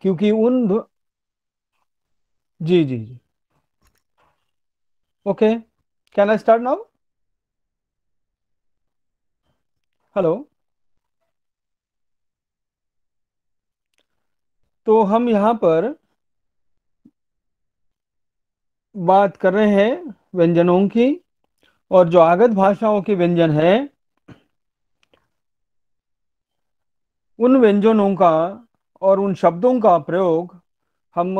क्योंकि उन जी जी जी okay can I start now hello तो हम यहां पर बात कर रहे हैं व्यंजनों की और जो आगत भाषाओं के व्यंजन हैं उन व्यंजनों का और उन शब्दों का प्रयोग हम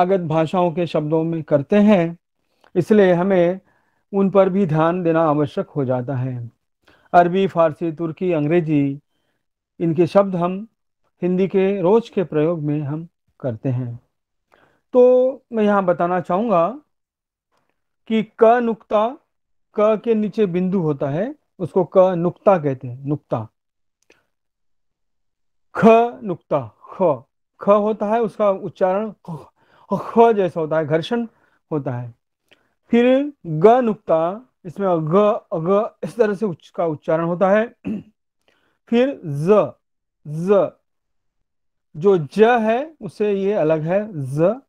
आगत भाषाओं के शब्दों में करते हैं इसलिए हमें उन पर भी ध्यान देना आवश्यक हो जाता है अरबी फारसी तुर्की अंग्रेजी इनके शब्द हम हिंदी के रोज के प्रयोग में हम करते हैं तो मैं यहाँ बताना चाहूँगा कि क नुक्ता क के नीचे बिंदु होता है उसको क नुक्ता कहते हैं नुक्ता ख नुक्ता ख ख होता है उसका उच्चारण ख जैसा होता है घर्षण होता है फिर ग नुक्ता इसमें ग अग इस तरह से उसका उच्चारण होता है फिर ज ज जो ज है उसे ये अलग है ज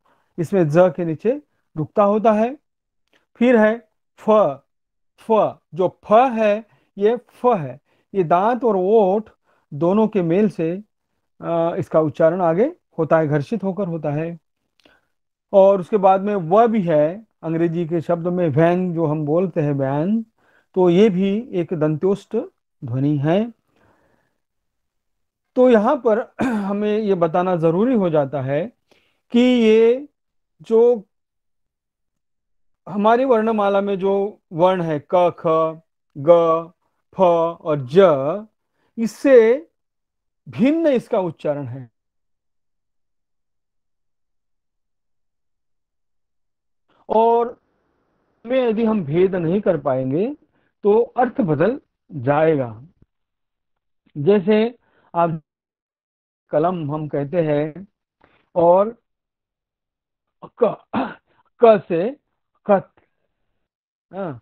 इसमें ज के नीचे रुकता होता है फिर है फ फ जो फ है ये फ है ये दांत और ओठ दोनों के मेल से इसका उच्चारण आगे होता है घर्षित होकर होता है और उसके बाद में वह भी है अंग्रेजी के शब्द में वैन जो हम बोलते हैं वैन तो ये भी एक दंत्योष्ट ध्वनि है तो यहाँ पर हमें ये बताना जरूरी हो जाता है कि ये जो हमारी वर्णमाला में जो वर्ण है क ख ग फ और ज इससे भिन्न इसका उच्चारण है और में यदि हम भेद नहीं कर पाएंगे तो अर्थ बदल जाएगा जैसे आप कलम हम कहते हैं और क, क से कत हाँ,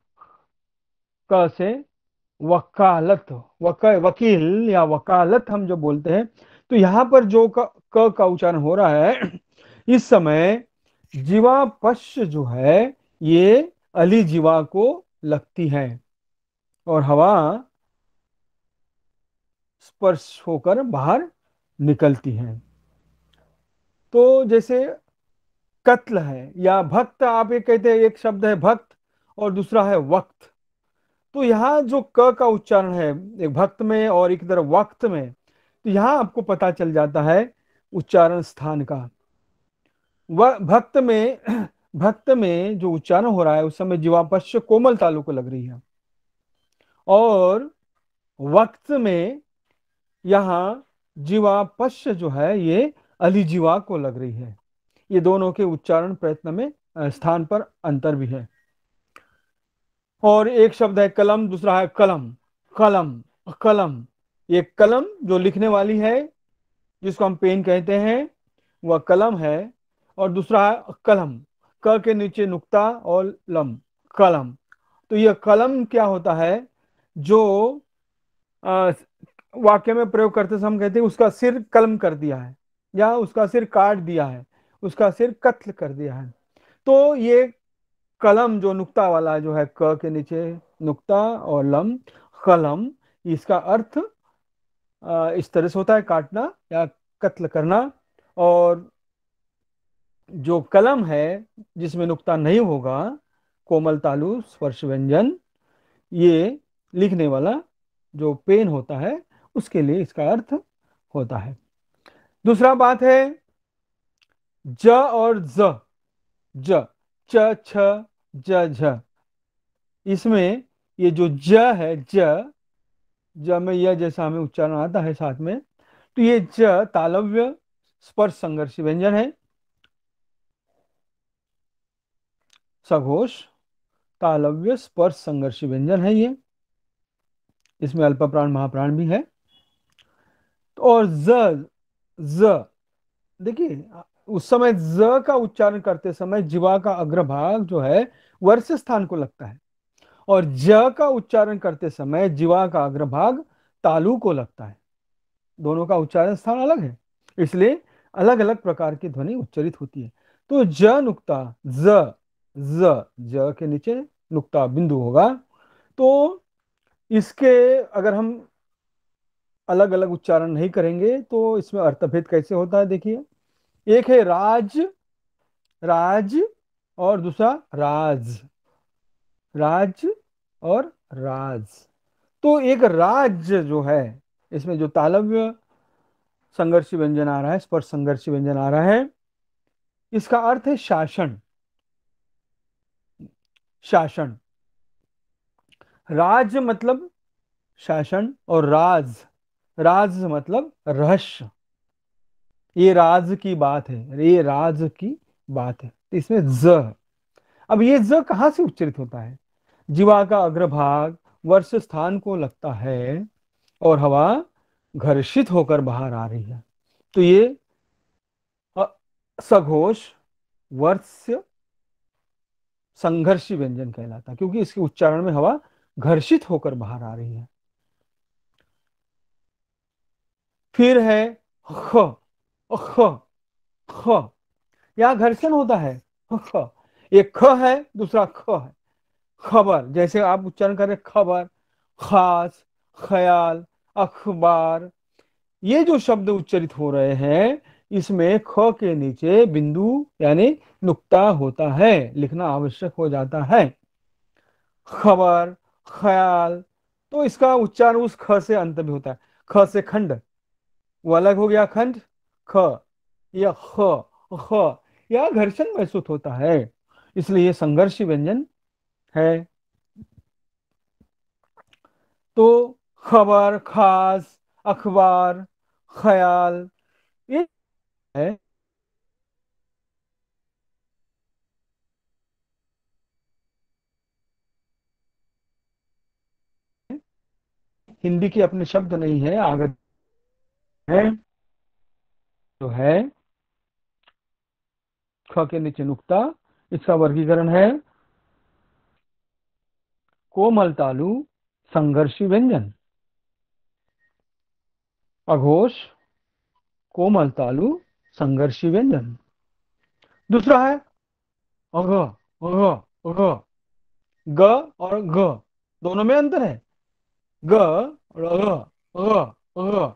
क से वकालत वक वकील या वकालत हम जो बोलते हैं तो यहां पर जो क, का उच्चारण हो रहा है इस समय जीवा पश्च जो है ये अली जीवा को लगती है और हवा स्पर्श होकर बाहर निकलती है तो जैसे कत्ल है या भक्त आप ये कहते हैं एक शब्द है भक्त और दूसरा है वक्त तो यहाँ जो क का उच्चारण है एक भक्त में और एक तरफ वक्त में तो यहाँ आपको पता चल जाता है उच्चारण स्थान का वह भक्त में भक्त में जो उच्चारण हो रहा है उस समय जीवापश्य कोमल तालु को लग रही है और वक्त में यहाँ जीवापश्य जो है ये अली जीवा को लग रही है ये दोनों के उच्चारण प्रयत्न में स्थान पर अंतर भी है और एक शब्द है कलम दूसरा है कलम कलम कलम ये कलम जो लिखने वाली है जिसको हम पेन कहते हैं वह कलम है और दूसरा है कलम क के नीचे नुक्ता और लम कलम तो यह कलम क्या होता है जो वाक्य में प्रयोग करते समय हम कहते हैं उसका सिर कलम कर दिया है या उसका सिर काट दिया है उसका सिर कत्ल कर दिया है तो ये कलम जो नुक्ता वाला जो है क के नीचे नुक्ता और लम कलम इसका अर्थ इस तरह से होता है काटना या कत्ल करना और जो कलम है जिसमें नुक्ता नहीं होगा कोमल तालु स्पर्श व्यंजन ये लिखने वाला जो पेन होता है उसके लिए इसका अर्थ होता है दूसरा बात है ज और ज ज च छ ज झ इसमें ये जो ज है ज ज में यह जैसा हमें उच्चारण आता है साथ में तो ये ज तालव्य स्पर्श संघर्ष व्यंजन है सघोष तालव्य स्पर्श संघर्ष व्यंजन है ये इसमें अल्प प्राण महाप्राण भी है और ज ज देखिए उस समय ज का उच्चारण करते समय जीवा का अग्रभाग जो है वर्ष स्थान को लगता है और ज का उच्चारण करते समय जीवा का अग्रभाग तालु को लगता है दोनों का उच्चारण स्थान अलग है इसलिए अलग अलग प्रकार की ध्वनि उच्चरित होती है तो ज नुक्ता ज ज ज के नीचे नुक्ता बिंदु होगा तो इसके अगर हम अलग अलग उच्चारण नहीं करेंगे तो इसमें अर्थभेद कैसे होता है देखिए एक है राज राज और दूसरा राज राज और राज तो एक राज जो है इसमें जो तालव्य संघर्षी व्यंजन आ रहा है स्पर्श संघर्षी व्यंजन आ रहा है इसका अर्थ है शासन शासन राज मतलब शासन और राज राज मतलब रहस्य ये राज की बात है ये राज की बात है तो इसमें ज अब ये ज कहाँ से उच्चरित होता है जीवा का अग्रभाग वर्ष स्थान को लगता है और हवा घर्षित होकर बाहर आ रही है तो ये सघोष वर्ष संघर्षी व्यंजन कहलाता है क्योंकि इसके उच्चारण में हवा घर्षित होकर बाहर आ रही है फिर है ख घर्षण होता है ख एक ख है दूसरा ख है खबर जैसे आप उच्चारण रहे खबर खास ख्याल अखबार ये जो शब्द उच्चरित हो रहे हैं इसमें ख के नीचे बिंदु यानी नुक्ता होता है लिखना आवश्यक हो जाता है खबर ख्याल तो इसका उच्चारण उस ख से अंत भी होता है ख से खंड वो अलग हो गया खंड ख या ख ख या घर्षण महसूस होता है इसलिए संघर्ष व्यंजन है तो खबर खास अखबार ख्याल ये है हिंदी के अपने शब्द नहीं है आगत है जो तो है ख के नीचे नुक्ता इसका वर्गीकरण है कोमल तालु संघर्षी व्यंजन अघोष कोमल तालु संघर्षी व्यंजन दूसरा है अघ अघ अघ ग और घ दोनों में अंतर है ग और अघ अघ अघ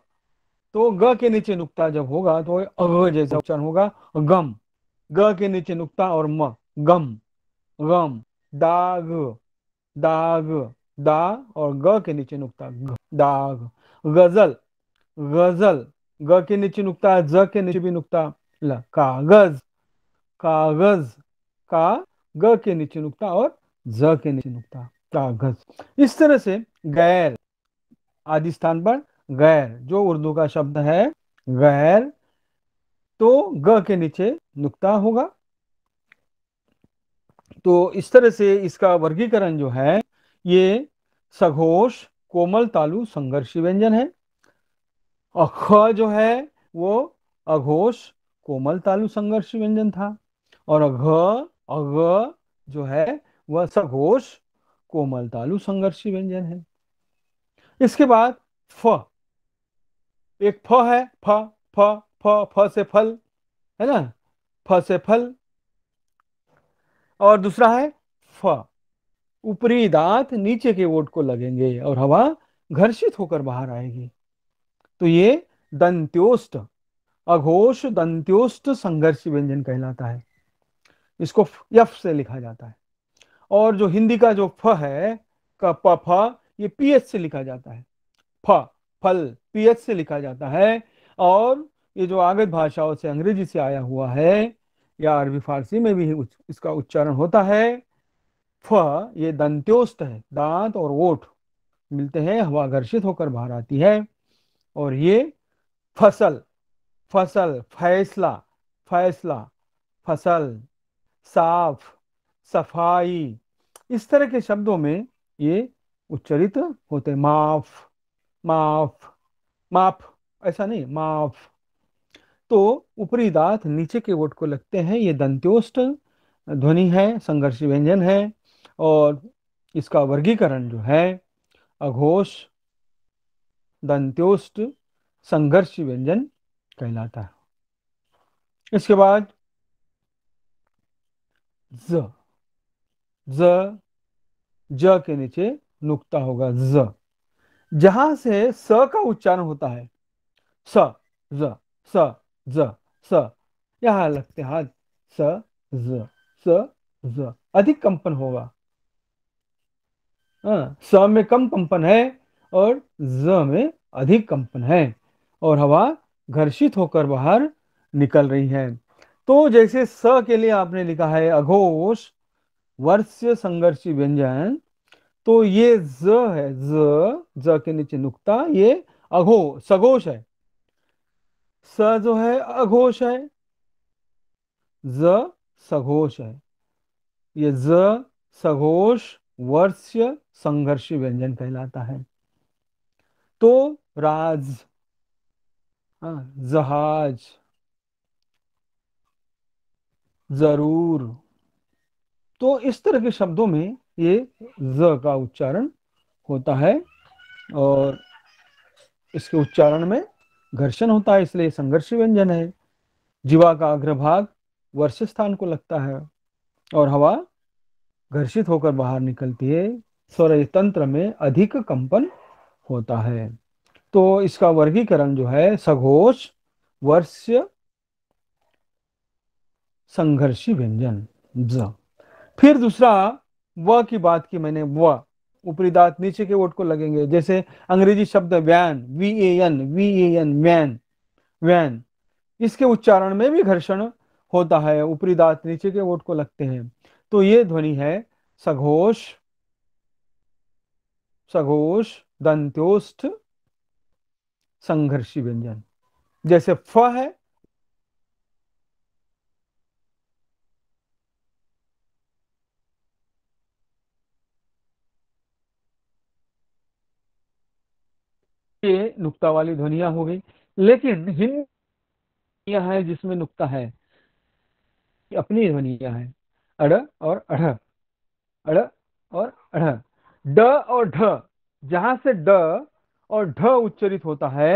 तो ग के नीचे नुक्ता जब होगा तो अग जैसा उच्चारण होगा गम ग के नीचे नुक्ता और म गम गम दाग दाग दा और ग के नीचे नुक्ता ग, दाग गजल गजल ग के नीचे नुक्ता ज के नीचे भी नुक्ता ल कागज कागज का ग के नीचे नुक्ता और ज के नीचे नुक्ता कागज इस तरह से गैर आदि स्थान पर गैर जो उर्दू का शब्द है गैर तो ग के नीचे नुक्ता होगा तो इस तरह से इसका वर्गीकरण जो है ये सघोष कोमल तालु संघर्षी व्यंजन है अख जो है वो अघोष कोमल तालु संघर्षी व्यंजन था और अघ अघ जो है वह सघोष कोमल तालु संघर्षी व्यंजन है इसके बाद फ तो एक फ है फ फ फ फ से फल है ना फ से फल और दूसरा है फ ऊपरी दांत नीचे के ओट को लगेंगे और हवा घर्षित होकर बाहर आएगी तो ये दंत्योष्ट अघोष दंत्योष्ट संघर्ष व्यंजन कहलाता है इसको यफ से लिखा जाता है और जो हिंदी का जो फ है का प फ ये पीएच से लिखा जाता है फ फल पीएच से लिखा जाता है और ये जो आगे भाषाओं से अंग्रेजी से आया हुआ है या अरबी फारसी में भी उच, इसका उच्चारण होता है फ ये दंत्योस्त है दांत और ओठ मिलते हैं हवा घर्षित होकर बाहर आती है और ये फसल फसल फैसला फैसला फसल साफ सफाई इस तरह के शब्दों में ये उच्चरित होते माफ माफ माफ ऐसा नहीं माफ तो ऊपरी दांत नीचे के वोट को लगते हैं ये दंत्योष्ट ध्वनि है संघर्ष व्यंजन है और इसका वर्गीकरण जो है अघोष दंत्योष्ट संघर्ष व्यंजन कहलाता है इसके बाद ज ज ज के नीचे नुक्ता होगा ज जहां से स का उच्चारण होता है स ज स ज स यहां लगते हाथ स ज स ज अधिक कंपन होगा हाँ, स में कम कंपन है और ज में अधिक कंपन है और हवा घर्षित होकर बाहर निकल रही है तो जैसे स के लिए आपने लिखा है अघोष वर्ष संघर्षी व्यंजन तो ये ज है ज ज के नीचे नुक्ता ये अघो सघोष है स जो है अघोष है ज सघोष है ये ज सघोष वर्ष संघर्ष व्यंजन कहलाता है तो राज हाँ, जहाज जरूर तो इस तरह के शब्दों में ये ज का उच्चारण होता है और इसके उच्चारण में घर्षण होता है इसलिए संघर्ष व्यंजन है जीवा का अग्रभाग वर्ष स्थान को लगता है और हवा घर्षित होकर बाहर निकलती है स्वर तंत्र में अधिक कंपन होता है तो इसका वर्गीकरण जो है सघोष वर्ष संघर्षी व्यंजन फिर दूसरा व की बात की मैंने व ऊपरी दांत नीचे के वोट को लगेंगे जैसे अंग्रेजी शब्द van V A N V A N van van इसके उच्चारण में भी घर्षण होता है ऊपरी दांत नीचे के वोट को लगते हैं तो ये ध्वनि है सघोष सघोष दंत्योष्ठ संघर्षी व्यंजन जैसे फ है ये नुक्ता वाली ध्वनिया हो गई लेकिन हिंदी है जिसमें नुक्ता है अपनी ध्वनिया है अड़ और अढ़ अड़ और अढ़ ड और ढ जहां से ड और ढ उच्चरित होता है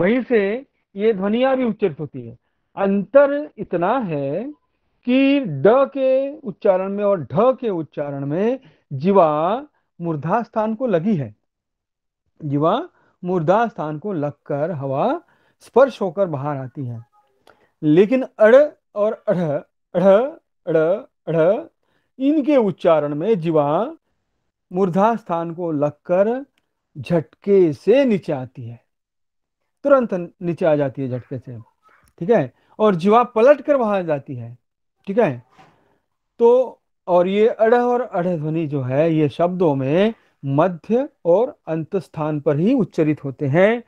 वहीं से ये ध्वनिया भी उच्चरित होती है अंतर इतना है कि ड के उच्चारण में और ढ के उच्चारण में जीवा मूर्धा स्थान को लगी है जीवा मुर्दा स्थान को लगकर हवा स्पर्श होकर बाहर आती है लेकिन अड़ और अढ़ अड़ अड़ अड़ इनके उच्चारण में जीवा मूर्धा स्थान को लगकर झटके से नीचे आती है तुरंत नीचे आ जाती है झटके से ठीक है और जीवा पलट कर वहां जाती है ठीक है तो और ये अड़ और अढ़ ध्वनि जो है ये शब्दों में मध्य और अंत स्थान पर ही उच्चरित होते हैं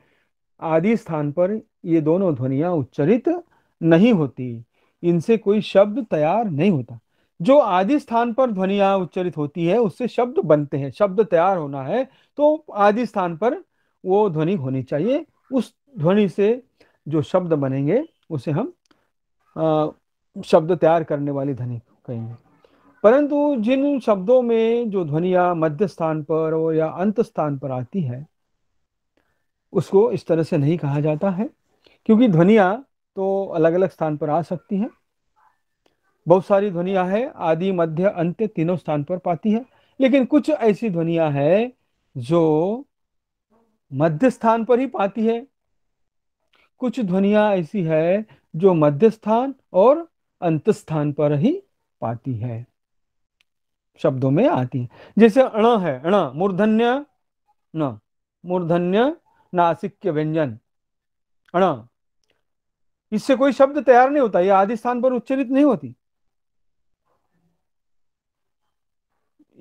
आदि स्थान पर ये दोनों ध्वनिया उच्चरित नहीं होती इनसे कोई शब्द तैयार नहीं होता जो आदि स्थान पर ध्वनिया उच्चरित होती है उससे शब्द बनते हैं शब्द तैयार होना है तो आदि स्थान पर वो ध्वनि होनी चाहिए उस ध्वनि से जो शब्द बनेंगे उसे हम आ, शब्द तैयार करने वाली ध्वनि कहेंगे परंतु जिन शब्दों में जो ध्वनिया मध्य स्थान पर और या अंत स्थान पर आती है उसको इस तरह से नहीं कहा जाता है क्योंकि ध्वनिया तो अलग अलग स्थान पर आ सकती हैं बहुत सारी ध्वनिया है आदि मध्य अंत तीनों स्थान पर पाती है लेकिन कुछ ऐसी ध्वनिया है जो मध्य स्थान पर ही पाती है कुछ ध्वनिया ऐसी है जो मध्य स्थान और अंत स्थान पर ही पाती है शब्दों में आती है जैसे अण है अण मूर्धन्य न मूर्धन्य नासिक्य व्यंजन अण इससे कोई शब्द तैयार नहीं होता ये आदि स्थान पर उच्चरित नहीं होती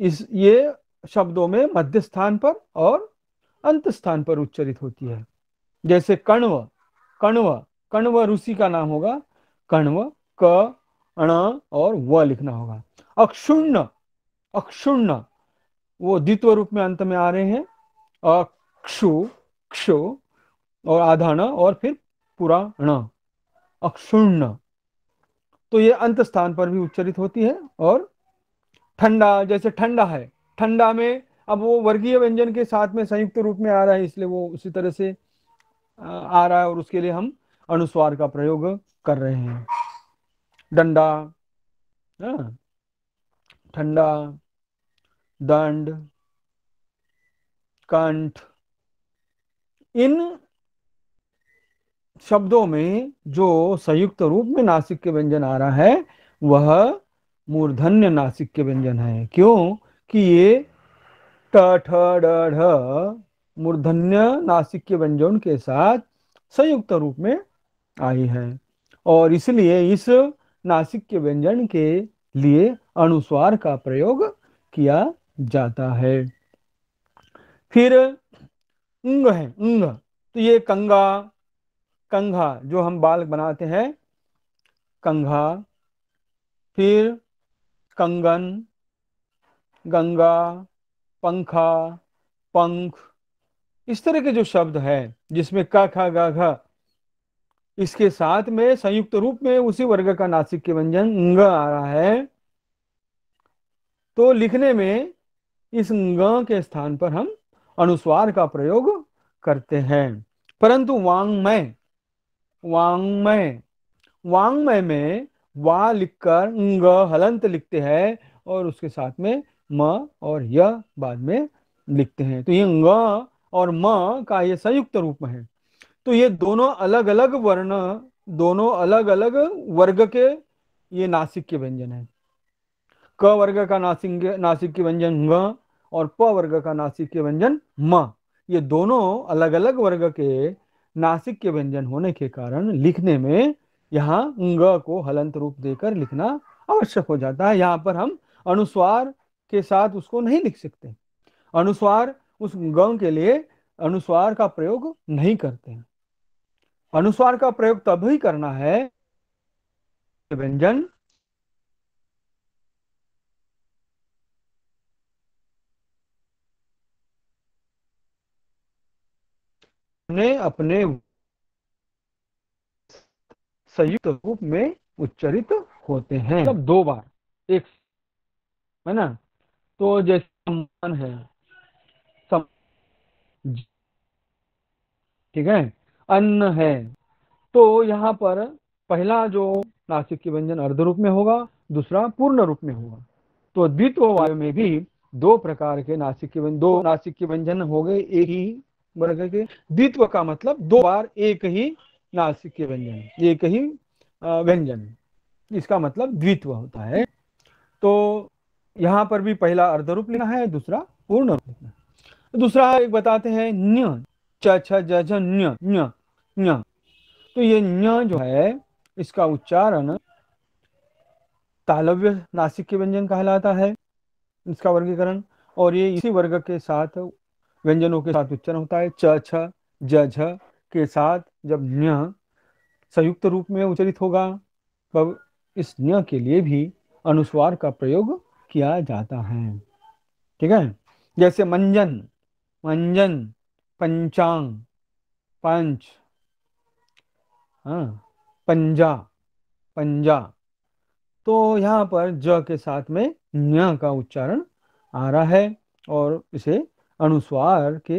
इस ये शब्दों में मध्य स्थान पर और अंत स्थान पर उच्चरित होती है जैसे कण्व कण्व कण्व ऋषि का नाम होगा कण्व क अण और व लिखना होगा अक्षुण्ण अक्षुण वो द्वित्व रूप में अंत में आ रहे हैं अक्षु क्षु और न और फिर पूरा ण अक्षुण तो ये अंत स्थान पर भी उच्चरित होती है और ठंडा जैसे ठंडा है ठंडा में अब वो वर्गीय व्यंजन के साथ में संयुक्त रूप में आ रहा है इसलिए वो उसी तरह से आ रहा है और उसके लिए हम अनुस्वार का प्रयोग कर रहे हैं डंडा हाँ। ठंडा दंड कंठ इन शब्दों में जो संयुक्त रूप में नासिक के व्यंजन आ रहा है वह मूर्धन्य नासिक के व्यंजन है क्यों कि ये ट मूर्धन्य नासिक के व्यंजन के साथ संयुक्त रूप में आई है और इसलिए इस नासिक के व्यंजन के लिए अनुस्वार का प्रयोग किया जाता है फिर उंग है उंग तो ये कंगा कंघा जो हम बाल बनाते हैं कंघा फिर कंगन गंगा पंखा पंख इस तरह के जो शब्द है जिसमें क ख ग घ इसके साथ में संयुक्त रूप में उसी वर्ग का नासिक के व्यंजन ग आ रहा है तो लिखने में इस ग के स्थान पर हम अनुस्वार का प्रयोग करते हैं परंतु वांग्मय वांग्मय वांग्मय में वा लिखकर ग हलंत लिखते हैं और उसके साथ में म और य बाद में लिखते हैं तो ये ग और म का ये संयुक्त रूप है तो ये दोनों अलग अलग वर्ण दोनों अलग अलग वर्ग के ये नासिक के व्यंजन है क वर्ग का नासिक नासिक के व्यंजन ग और प वर्ग का नासिक के व्यंजन म ये दोनों अलग अलग वर्ग के नासिक के व्यंजन होने के कारण लिखने में यहाँ ग को हलंत रूप देकर लिखना आवश्यक हो जाता है यहाँ पर हम अनुस्वार के साथ उसको नहीं लिख सकते अनुस्वार उस ग के लिए अनुस्वार का प्रयोग नहीं करते हैं अनुस्वार का प्रयोग तभी करना है व्यंजन ने अपने संयुक्त रूप में उच्चरित होते हैं मतलब दो बार एक है ना तो जैसे सम्मान है सम ठीक है अन्न है तो यहाँ पर पहला जो नासिक के व्यंजन अर्ध रूप में होगा दूसरा पूर्ण रूप में होगा तो द्वितीय वायु में भी दो प्रकार के नासिक के दो नासिक के व्यंजन हो गए एक ही बना के द्वित्व का मतलब दो बार एक ही नासिक व्यंजन एक ही व्यंजन इसका मतलब द्वित्व होता है तो यहाँ पर भी पहला अर्धरूप लिखना है दूसरा पूर्ण रूप लिखना तो दूसरा एक बताते हैं न्य छ न्य न्य तो ये न्य जो है इसका उच्चारण तालव्य नासिक के व्यंजन कहलाता है इसका वर्गीकरण और ये इसी वर्ग के साथ व्यंजनों के साथ उच्चारण होता है च छ ज झ के साथ जब न्य संयुक्त रूप में उच्चरित होगा तब इस न्य के लिए भी अनुस्वार का प्रयोग किया जाता है ठीक है जैसे मंजन मंजन पंचांग पंच हाँ, पंजा पंजा तो यहाँ पर ज के साथ में न्या का उच्चारण आ रहा है और इसे अनुस्वार के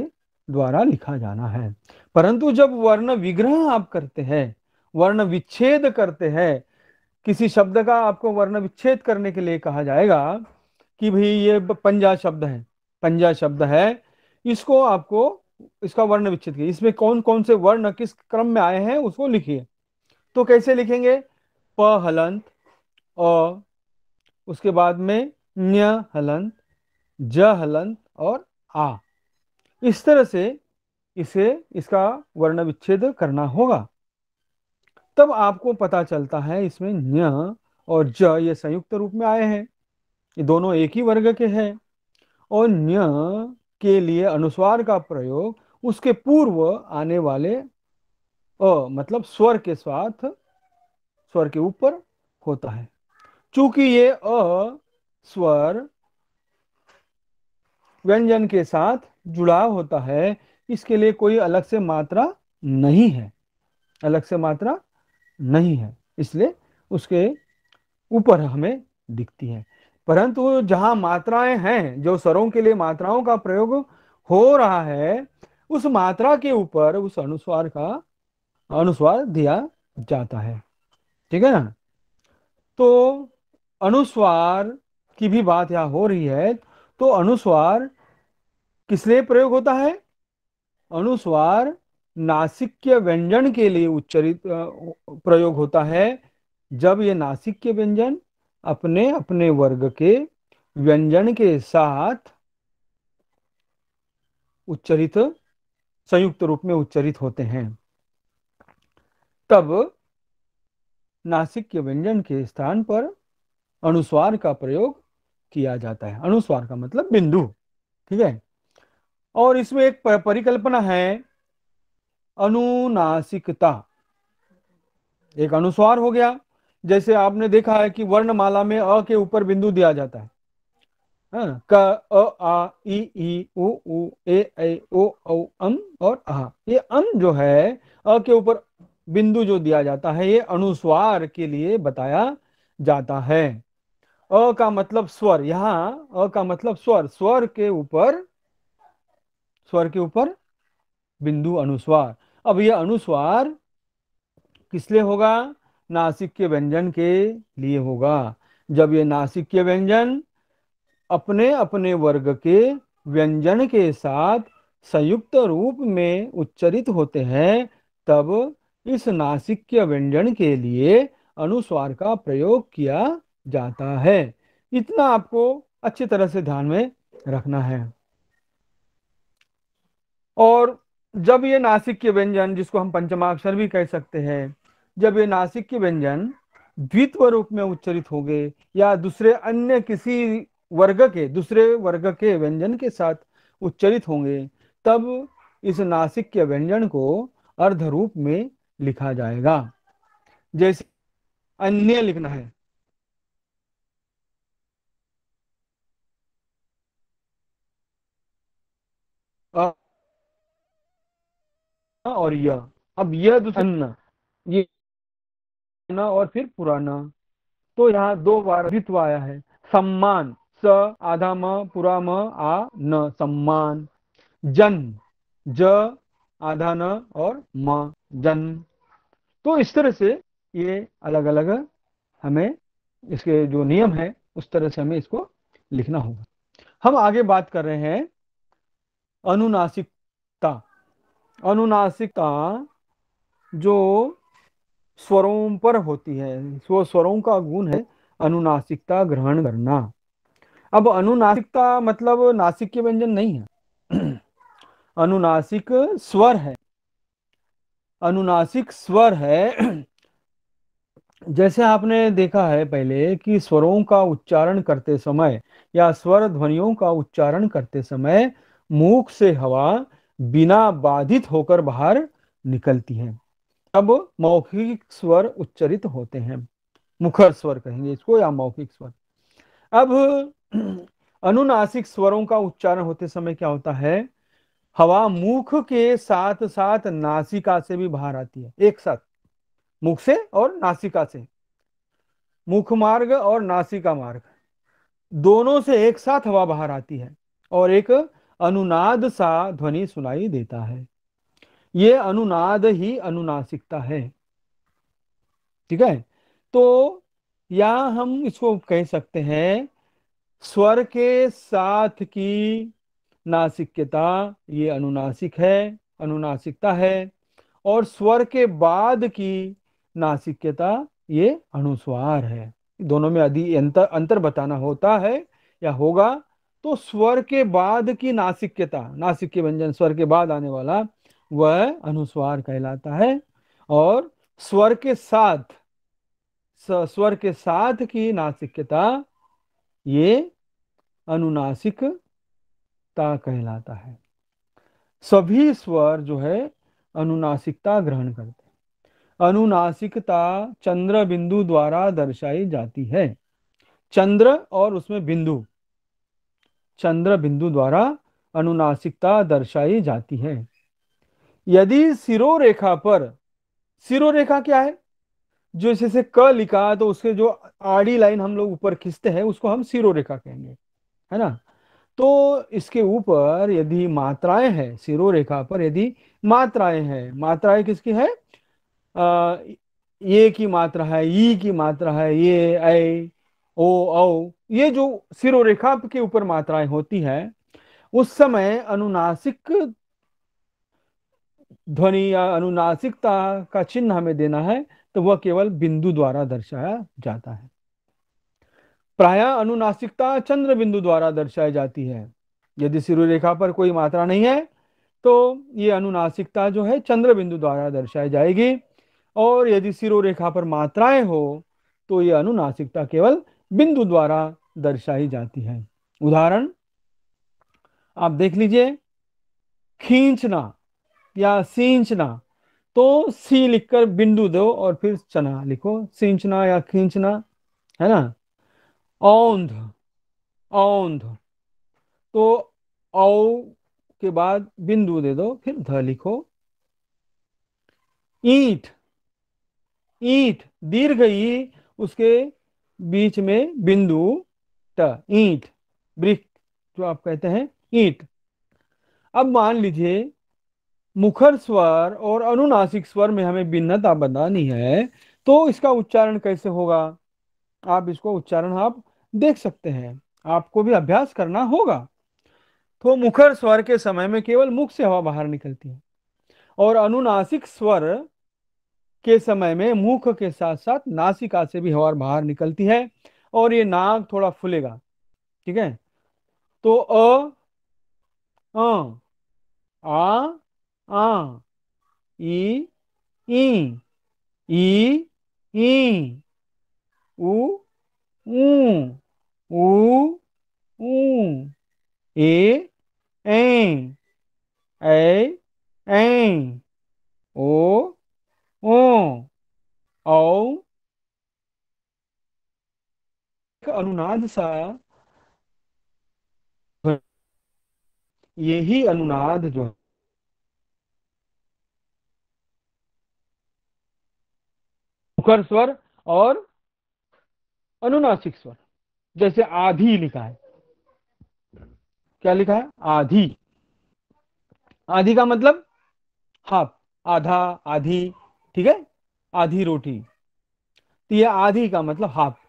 द्वारा लिखा जाना है परंतु जब वर्ण विग्रह आप करते हैं वर्ण विच्छेद करते हैं किसी शब्द का आपको वर्ण विच्छेद करने के लिए कहा जाएगा कि भाई ये पंजा शब्द है पंजा शब्द है इसको आपको इसका वर्ण विच्छेद किया इसमें कौन कौन से वर्ण किस क्रम में आए हैं उसको लिखिए तो कैसे लिखेंगे प हलंत और उसके बाद में न्य हलंत ज हलंत और आ इस तरह से इसे इसका वर्ण विच्छेद करना होगा तब आपको पता चलता है इसमें न्य और ज ये संयुक्त रूप में आए हैं ये दोनों एक ही वर्ग के हैं और न्य के लिए अनुस्वार का प्रयोग उसके पूर्व आने वाले अ मतलब स्वर के साथ स्वर के ऊपर होता है चूंकि ये अ स्वर व्यंजन के साथ जुड़ाव होता है इसके लिए कोई अलग से मात्रा नहीं है अलग से मात्रा नहीं है इसलिए उसके ऊपर हमें दिखती है परंतु जहां मात्राएं हैं जो स्वरों के लिए मात्राओं का प्रयोग हो रहा है उस मात्रा के ऊपर उस अनुस्वार का अनुस्वार दिया जाता है ठीक है ना तो अनुस्वार की भी बात यहाँ हो रही है तो अनुस्वार किस लिए प्रयोग होता है अनुस्वार नासिक के व्यंजन के लिए उच्चरित प्रयोग होता है जब ये नासिक के व्यंजन अपने अपने वर्ग के व्यंजन के साथ उच्चरित संयुक्त रूप में उच्चरित होते हैं तब नासिक के व्यंजन के स्थान पर अनुस्वार का प्रयोग किया जाता है अनुस्वार का मतलब बिंदु ठीक है और इसमें एक परिकल्पना है अनुनासिकता एक अनुस्वार हो गया जैसे आपने देखा है कि वर्णमाला में अ के ऊपर बिंदु दिया जाता है हाँ, क अ आ ई ई उ उ ए ए ओ औ अम और आ ये अम जो है अ के ऊपर बिंदु जो दिया जाता है ये अनुस्वार के लिए बताया जाता है अ का मतलब स्वर यहाँ अ का मतलब स्वर स्वर के ऊपर स्वर के ऊपर बिंदु अनुस्वार अब यह अनुस्वार किस लिए होगा नासिक के व्यंजन के लिए होगा जब ये नासिक के व्यंजन अपने अपने वर्ग के व्यंजन के साथ संयुक्त रूप में उच्चरित होते हैं तब इस नासिक के व्यंजन के लिए अनुस्वार का प्रयोग किया जाता है इतना आपको अच्छी तरह से ध्यान में रखना है और जब ये नासिक के व्यंजन जिसको हम पंचमाक्षर भी कह सकते हैं जब ये नासिक के व्यंजन द्वित्व रूप में उच्चरित हो गए या दूसरे अन्य किसी वर्ग के दूसरे वर्ग के व्यंजन के साथ उच्चरित होंगे तब इस नासिक के व्यंजन को अर्ध रूप में लिखा जाएगा जैसे अन्य लिखना है हाँ, और यह अब यह दूसरा तो हाँ। ये ना और फिर पुराना तो यहाँ दो बार द्वित्व आया है सम्मान स आधा म पुरा म आ न सम्मान जन ज आधा न और म जन तो इस तरह से ये अलग अलग हमें इसके जो नियम है उस तरह से हमें इसको लिखना होगा हम आगे बात कर रहे हैं अनुनासिकता अनुनासिकता जो स्वरों पर होती है स्व स्वरों का गुण है अनुनासिकता ग्रहण करना अब अनुनासिकता मतलब नासिक के व्यंजन नहीं है अनुनासिक स्वर है अनुनासिक स्वर है जैसे आपने देखा है पहले कि स्वरों का उच्चारण करते समय या स्वर ध्वनियों का उच्चारण करते समय मुख से हवा बिना बाधित होकर बाहर निकलती है तब मौखिक स्वर उच्चरित होते हैं मुखर स्वर कहेंगे इसको या मौखिक स्वर अब अनुनासिक स्वरों का उच्चारण होते समय क्या होता है हवा मुख के साथ साथ नासिका से भी बाहर आती है एक साथ मुख से और नासिका से मुख मार्ग और नासिका मार्ग दोनों से एक साथ हवा बाहर आती है और एक अनुनाद सा ध्वनि सुनाई देता है ये अनुनाद ही अनुनासिकता है ठीक है तो या हम इसको कह सकते हैं स्वर के साथ की नासिक्यता ये अनुनासिक है अनुनासिकता है और स्वर के बाद की नासिक्यता ये अनुस्वार है दोनों में यदि अंतर अंतर बताना होता है या होगा तो स्वर के बाद की नासिक्यता नासिक के व्यंजन स्वर के बाद आने वाला वह अनुस्वार कहलाता है और स्वर के साथ स्वर के साथ की नासिक्यता ये अनुनासिकता कहलाता है सभी स्वर जो है अनुनासिकता ग्रहण करते हैं अनुनासिकता चंद्र बिंदु द्वारा दर्शाई जाती है चंद्र और उसमें बिंदु चंद्र बिंदु द्वारा अनुनासिकता दर्शाई जाती है यदि सिरो रेखा पर सिरो रेखा क्या है जो जैसे क लिखा तो उसके जो आड़ी लाइन हम लोग ऊपर खींचते हैं उसको हम सिरो रेखा कहेंगे है ना तो इसके ऊपर यदि मात्राएं हैं सिरो रेखा पर यदि मात्राएं हैं मात्राएं किसकी है आ, ये की मात्रा है ई की मात्रा है ये ऐ ओ औ ये जो सिरोरेखा के ऊपर मात्राएं होती हैं उस समय अनुनासिक ध्वनि या अनुनासिकता का चिन्ह हमें देना है तो वह केवल बिंदु द्वारा दर्शाया जाता है प्राय अनुनासिकता चंद्र बिंदु द्वारा दर्शाई जाती है यदि सिरोरेखा पर कोई मात्रा नहीं है तो ये अनुनासिकता जो है चंद्र बिंदु द्वारा दर्शाई जाएगी और यदि सिरोरेखा पर मात्राएं हो तो ये अनुनासिकता केवल बिंदु द्वारा दर्शाई जाती है उदाहरण आप देख लीजिए खींचना या सींचना तो सी लिखकर बिंदु दो और फिर चना लिखो सींचना या खींचना है ना औंध औंध तो औ के बाद बिंदु दे दो फिर ध लिखो ईट ईट दीर्घ ई उसके बीच में बिंदु ट ईट ब्रिक जो आप कहते हैं ईट अब मान लीजिए मुखर स्वर और अनुनासिक स्वर में हमें भिन्नता बतानी है तो इसका उच्चारण कैसे होगा आप इसको उच्चारण आप देख सकते हैं आपको भी अभ्यास करना होगा तो मुखर स्वर के समय में केवल मुख से हवा बाहर निकलती है और अनुनासिक स्वर के समय में मुख के साथ साथ नासिका से भी हवा बाहर निकलती है और ये नाक थोड़ा फूलेगा ठीक है तो अ आ, आ आ ई ई ई ई उ उ, उ, उ, ए ए ए ए, ओ अनुनाद सा यही अनुनाद जो मुखर स्वर और अनुनासिक स्वर जैसे आधी लिखा है क्या लिखा है आधी आधी का मतलब हाफ आधा आधी ठीक है आधी रोटी तो ये आधी का मतलब हाफ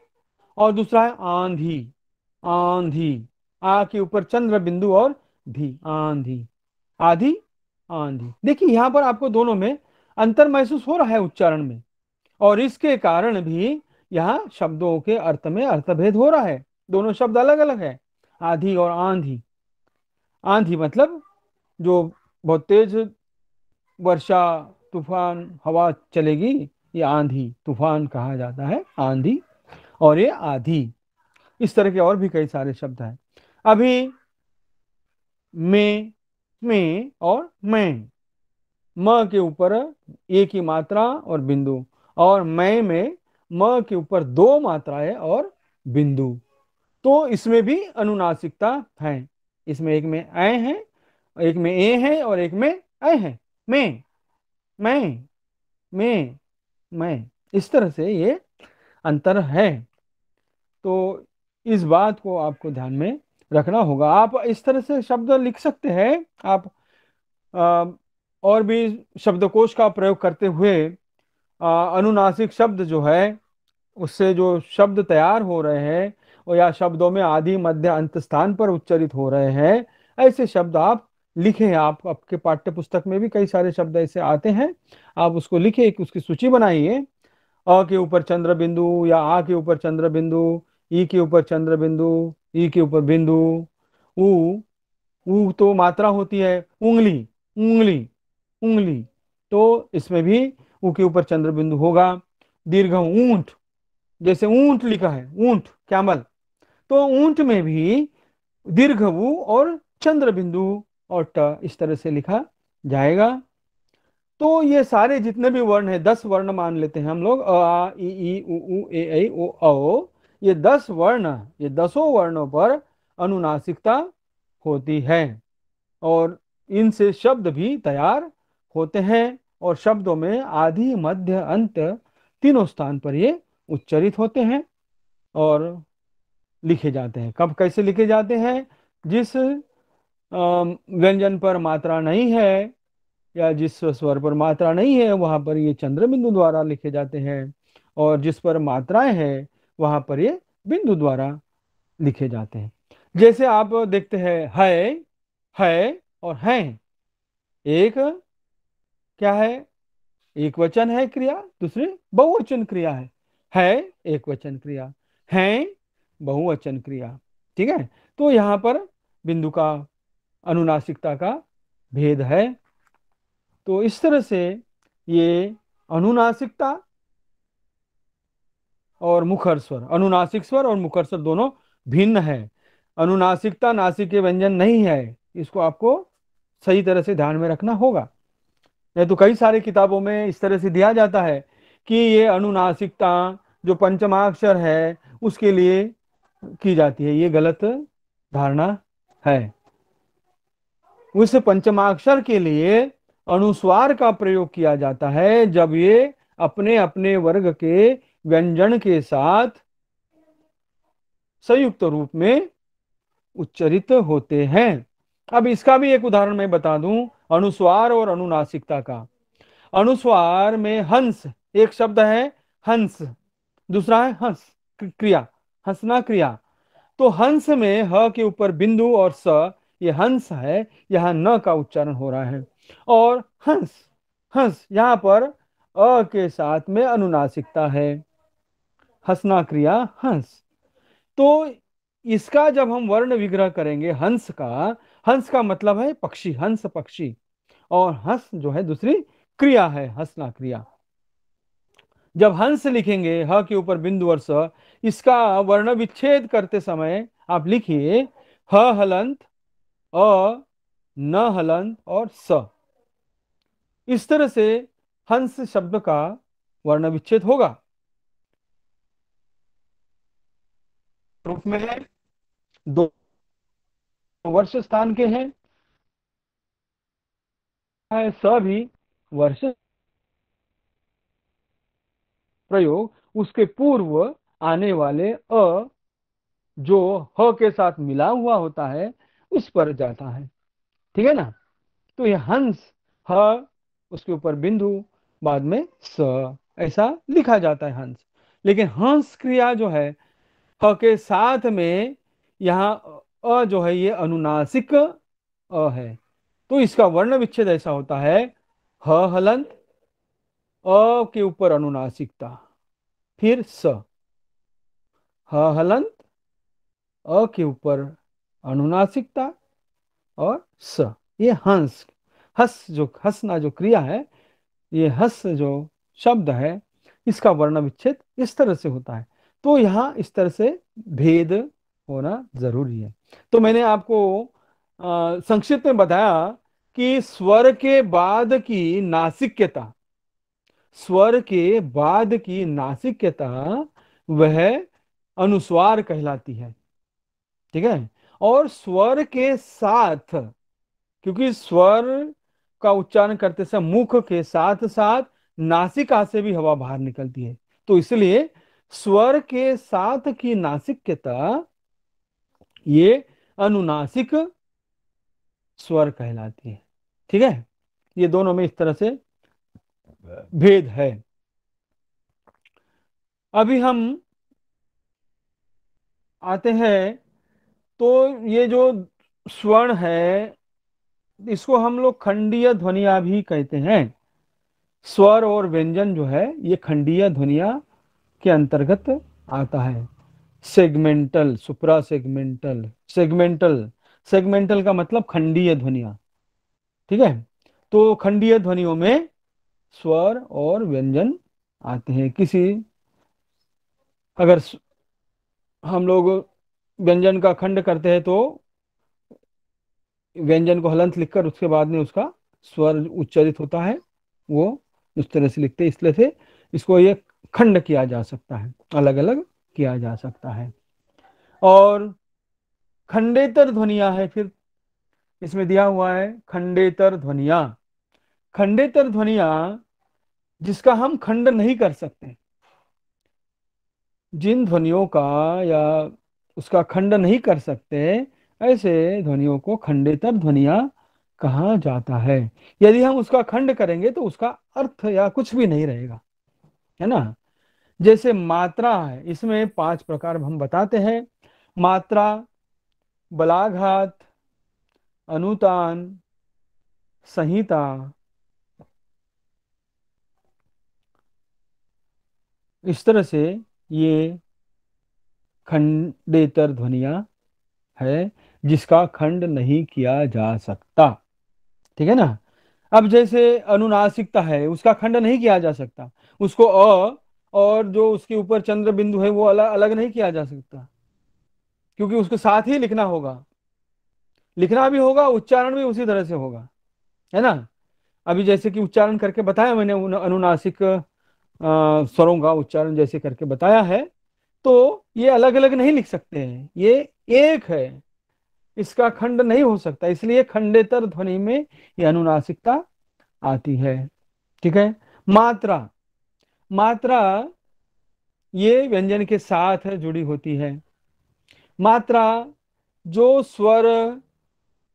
और दूसरा है आंधी आंधी आ के ऊपर चंद्र बिंदु और धी आंधी आधी आंधी देखिए यहां पर आपको दोनों में अंतर महसूस हो रहा है उच्चारण में और इसके कारण भी यहाँ शब्दों के अर्थ में अर्थभेद हो रहा है दोनों शब्द अलग अलग है आधी और आंधी आंधी मतलब जो बहुत तेज वर्षा तूफान हवा चलेगी ये आंधी तूफान कहा जाता है आंधी और ये आधी इस तरह के और भी कई सारे शब्द हैं अभी में में और मैं म के ऊपर एक ही मात्रा और बिंदु और मैं में म के ऊपर दो मात्राएं और बिंदु तो इसमें भी अनुनासिकता है इसमें एक में ए है एक में ए है और एक में ए है मैं मैं मैं मैं इस तरह से ये अंतर है तो इस बात को आपको ध्यान में रखना होगा आप इस तरह से शब्द लिख सकते हैं आप आ, और भी शब्दकोश का प्रयोग करते हुए आ, अनुनासिक शब्द जो है उससे जो शब्द तैयार हो रहे हैं और या शब्दों में आधी मध्य अंत स्थान पर उच्चरित हो रहे हैं ऐसे शब्द आप लिखे आप आपके पाठ्य पुस्तक में भी कई सारे शब्द ऐसे आते हैं आप उसको लिखे एक उसकी सूची बनाइए अ के ऊपर चंद्र बिंदु या आ के ऊपर चंद्र बिंदु ई के ऊपर चंद्र बिंदु ई के ऊपर बिंदु उ ऊ तो मात्रा होती है उंगली उंगली उंगली तो इसमें भी ऊ के ऊपर चंद्र बिंदु होगा दीर्घ ऊंट जैसे ऊंट लिखा है ऊंट कैमल तो ऊंट में भी दीर्घ ऊ और चंद्र बिंदु और ट इस तरह से लिखा जाएगा तो ये सारे जितने भी वर्ण है दस वर्ण मान लेते हैं हम लोग अ आ ई ई उ ए ऐ ओ औ ये दस वर्ण ये दसों वर्णों पर अनुनासिकता होती है और इनसे शब्द भी तैयार होते हैं और शब्दों में आदि मध्य अंत तीनों स्थान पर ये उच्चरित होते हैं और लिखे जाते हैं कब कैसे लिखे जाते हैं जिस व्यंजन पर मात्रा नहीं है या जिस स्वर पर मात्रा नहीं है वहां पर ये चंद्र बिंदु द्वारा लिखे जाते हैं और जिस पर मात्राएं हैं वहां पर ये बिंदु द्वारा लिखे जाते हैं जैसे आप देखते हैं है है और है एक क्या है एक वचन है क्रिया दूसरी बहुवचन क्रिया है है एक वचन क्रिया है बहुवचन क्रिया ठीक है तो यहाँ पर बिंदु का अनुनासिकता का भेद है तो इस तरह से ये अनुनासिकता और मुखर स्वर अनुनासिक स्वर और मुखर स्वर दोनों भिन्न है अनुनासिकता नासिक के व्यंजन नहीं है इसको आपको सही तरह से ध्यान में रखना होगा नहीं तो कई सारे किताबों में इस तरह से दिया जाता है कि ये अनुनासिकता जो पंचमाक्षर है उसके लिए की जाती है ये गलत धारणा है उस पंचमाक्षर के लिए अनुस्वार का प्रयोग किया जाता है जब ये अपने अपने वर्ग के व्यंजन के साथ संयुक्त रूप में उच्चरित होते हैं अब इसका भी एक उदाहरण मैं बता दूं अनुस्वार और अनुनासिकता का अनुस्वार में हंस एक शब्द है हंस दूसरा है हंस क्रिया हंसना क्रिया तो हंस में ह के ऊपर बिंदु और स ये हंस है यहाँ न का उच्चारण हो रहा है और हंस हंस यहाँ पर अ के साथ में अनुनासिकता है हंसना क्रिया हंस तो इसका जब हम वर्ण विग्रह करेंगे हंस का हंस का मतलब है पक्षी हंस पक्षी और हंस जो है दूसरी क्रिया है हंसना क्रिया जब हंस लिखेंगे ह के ऊपर बिंदु और स इसका वर्ण विच्छेद करते समय आप लिखिए ह हलंत अ न हलंत और स इस तरह से हंस शब्द का वर्ण विच्छेद होगा रूप में है दो वर्ष स्थान के हैं है सभी वर्ष प्रयोग उसके पूर्व आने वाले अ जो ह के साथ मिला हुआ होता है उस पर जाता है ठीक है ना तो ये हंस ह उसके ऊपर बिंदु बाद में स ऐसा लिखा जाता है हंस लेकिन हंस क्रिया जो है ह के साथ में यहाँ अ जो है ये अनुनासिक अ है तो इसका वर्ण विच्छेद ऐसा होता है ह हलंत अ के ऊपर अनुनासिकता फिर स ह हलंत अ के ऊपर अनुनासिकता और स ये हंस हस जो हंसना जो क्रिया है ये हस जो शब्द है इसका वर्ण विच्छेद इस तरह से होता है तो यहाँ इस तरह से भेद होना जरूरी है तो मैंने आपको संक्षिप्त में बताया कि स्वर के बाद की नासिक्यता स्वर के बाद की नासिक्यता वह अनुस्वार कहलाती है ठीक है और स्वर के साथ क्योंकि स्वर का उच्चारण करते समय मुख के साथ साथ नासिका से भी हवा बाहर निकलती है तो इसलिए स्वर के साथ की नासिकता ये अनुनासिक स्वर कहलाती है ठीक है ये दोनों में इस तरह से भेद है अभी हम आते हैं तो ये जो स्वर्ण है इसको हम लोग खंडीय ध्वनिया भी कहते हैं स्वर और व्यंजन जो है ये खंडीय ध्वनिया के अंतर्गत आता है segmental suprasegmental segmental segmental का मतलब खंडीय ध्वनिया ठीक है तो खंडीय ध्वनियों में स्वर और व्यंजन आते हैं किसी अगर हम लोग व्यंजन का खंड करते हैं तो व्यंजन को हलंत लिखकर उसके बाद में उसका स्वर उच्चरित होता है वो उस तरह से लिखते हैं इसलिए से इसको ये खंड किया जा सकता है अलग अलग किया जा सकता है और खंडेतर ध्वनिया है फिर इसमें दिया हुआ है खंडेतर ध्वनिया खंडेतर ध्वनिया जिसका हम खंड नहीं कर सकते जिन ध्वनियों का या उसका खंड नहीं कर सकते ऐसे ध्वनियों को खंडेतर ध्वनिया कहा जाता है यदि हम उसका खंड करेंगे तो उसका अर्थ या कुछ भी नहीं रहेगा है ना जैसे मात्रा है इसमें पांच प्रकार हम बताते हैं मात्रा बलाघात अनुतान संहिता इस तरह से ये खंडेतर ध्वनिया है जिसका खंड नहीं किया जा सकता ठीक है ना अब जैसे अनुनासिकता है उसका खंड नहीं किया जा सकता उसको अ और जो उसके ऊपर चंद्र बिंदु है वो अलग अलग नहीं किया जा सकता क्योंकि उसको साथ ही लिखना होगा लिखना भी होगा उच्चारण भी उसी तरह से होगा है ना अभी जैसे कि उच्चारण करके बताया मैंने अनुनासिक स्वरों का उच्चारण जैसे करके बताया है तो ये अलग अलग नहीं लिख सकते हैं ये एक है इसका खंड नहीं हो सकता इसलिए खंडेतर ध्वनि में ये अनुनासिकता आती है ठीक है मात्रा मात्रा ये व्यंजन के साथ जुड़ी होती है मात्रा जो स्वर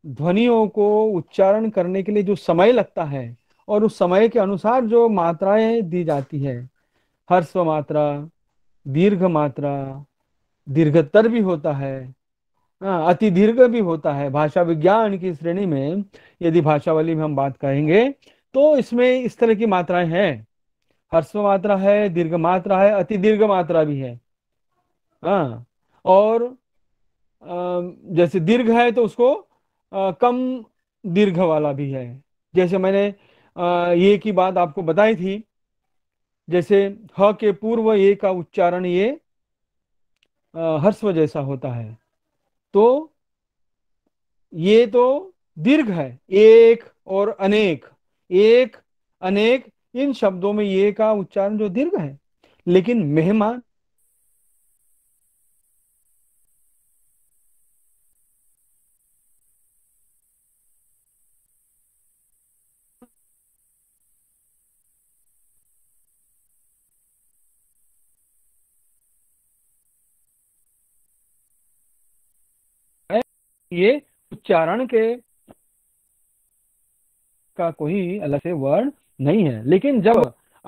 ध्वनियों को उच्चारण करने के लिए जो समय लगता है और उस समय के अनुसार जो मात्राएं दी जाती है हर्स्व मात्रा दीर्घ मात्रा दीर्घतर भी होता है हाँ अति दीर्घ भी होता है भाषा विज्ञान की श्रेणी में यदि भाषावली में हम बात करेंगे तो इसमें इस तरह की मात्राएं हैं हर्स्व मात्रा है दीर्घ मात्रा है अति दीर्घ मात्रा भी है हाँ और जैसे दीर्घ है तो उसको कम दीर्घ वाला भी है जैसे मैंने ये की बात आपको बताई थी जैसे ह के पूर्व ए का उच्चारण ये हर्स्व जैसा होता है तो ये तो दीर्घ है एक और अनेक एक अनेक इन शब्दों में ये का उच्चारण जो दीर्घ है लेकिन मेहमान ये उच्चारण के का कोई अलग से वर्ड नहीं है लेकिन जब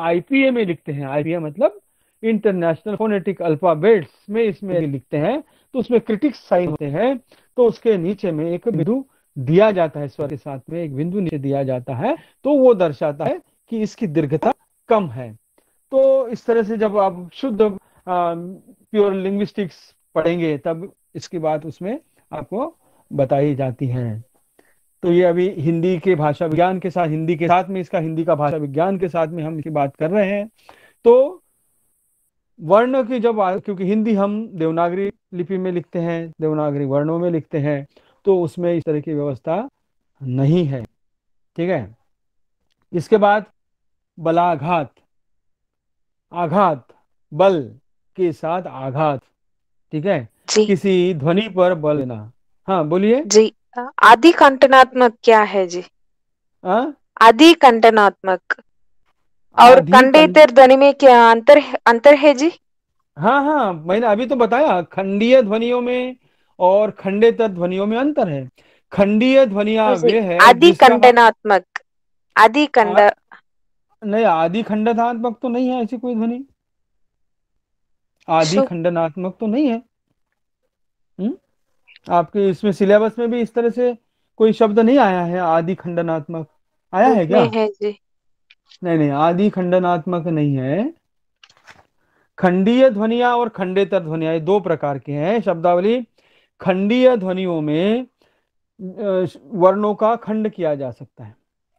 आईपीए में लिखते हैं आईपीए मतलब इंटरनेशनल फोनेटिक अल्फाबेट्स में इसमें लिखते हैं तो उसमें क्रिटिक्स साइन होते हैं तो उसके नीचे में एक बिंदु दिया जाता है स्वर के साथ में एक बिंदु नीचे दिया जाता है तो वो दर्शाता है कि इसकी दीर्घता कम है तो इस तरह से जब आप शुद्ध प्योर लिंग्विस्टिक्स पढ़ेंगे तब इसकी बात उसमें आपको बताई जाती हैं तो ये अभी हिंदी के भाषा विज्ञान के साथ हिंदी के साथ में इसका हिंदी का भाषा विज्ञान के साथ में हम इसकी बात कर रहे हैं तो वर्ण की जब क्योंकि हिंदी हम देवनागरी लिपि में लिखते हैं देवनागरी वर्णों में लिखते हैं तो उसमें इस तरह की व्यवस्था नहीं है ठीक है इसके बाद बलाघात आघात बल के साथ आघात ठीक है किसी ध्वनि पर बल देना हाँ बोलिए जी आदि कंटनात्मक क्या है जी आदि कंटनात्मक और खंडेतर ध्वनि में क्या अंतर अंतर है जी हाँ हाँ मैंने अभी तो बताया खंडीय ध्वनियों में और खंडेतर ध्वनियों में अंतर है खंडीय ध्वनिया वे है आदि खंडनात्मक मतलब- आदि खंड नहीं आदि खंडनात्मक तो नहीं है ऐसी कोई ध्वनि आदि खंडनात्मक तो नहीं है हुँ? हम्म? आपके इसमें सिलेबस में भी इस तरह से कोई शब्द नहीं आया है आदि खंडनात्मक आया है क्या है जी नहीं नहीं आदि खंडनात्मक नहीं है खंडीय ध्वनिया और खंडेतर ध्वनिया ये दो प्रकार के हैं शब्दावली खंडीय ध्वनियों में वर्णों का खंड किया जा सकता है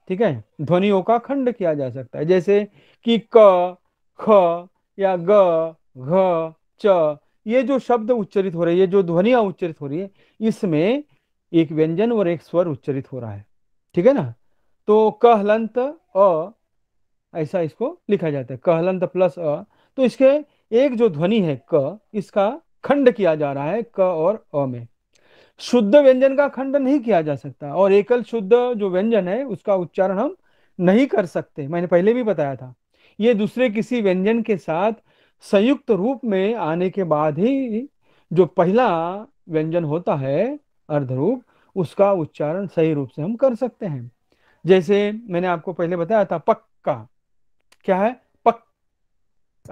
ठीक है ध्वनियों का खंड किया जा सकता है जैसे कि क ख या ग घ च ये जो शब्द उच्चरित हो रहे हैं ये जो ध्वनिया उच्चरित हो रही है इसमें एक व्यंजन और एक स्वर उच्चरित हो रहा है ठीक है ना तो कहलंत अ ऐसा इसको लिखा जाता है कहलंत प्लस अ तो इसके एक जो ध्वनि है क इसका खंड किया जा रहा है क और अ में शुद्ध व्यंजन का खंड नहीं किया जा सकता और एकल शुद्ध जो व्यंजन है उसका उच्चारण हम नहीं कर सकते मैंने पहले भी बताया था ये दूसरे किसी व्यंजन के साथ संयुक्त रूप में आने के बाद ही जो पहला व्यंजन होता है अर्धरूप उसका उच्चारण सही रूप से हम कर सकते हैं जैसे मैंने आपको पहले बताया था पक्का क्या है पक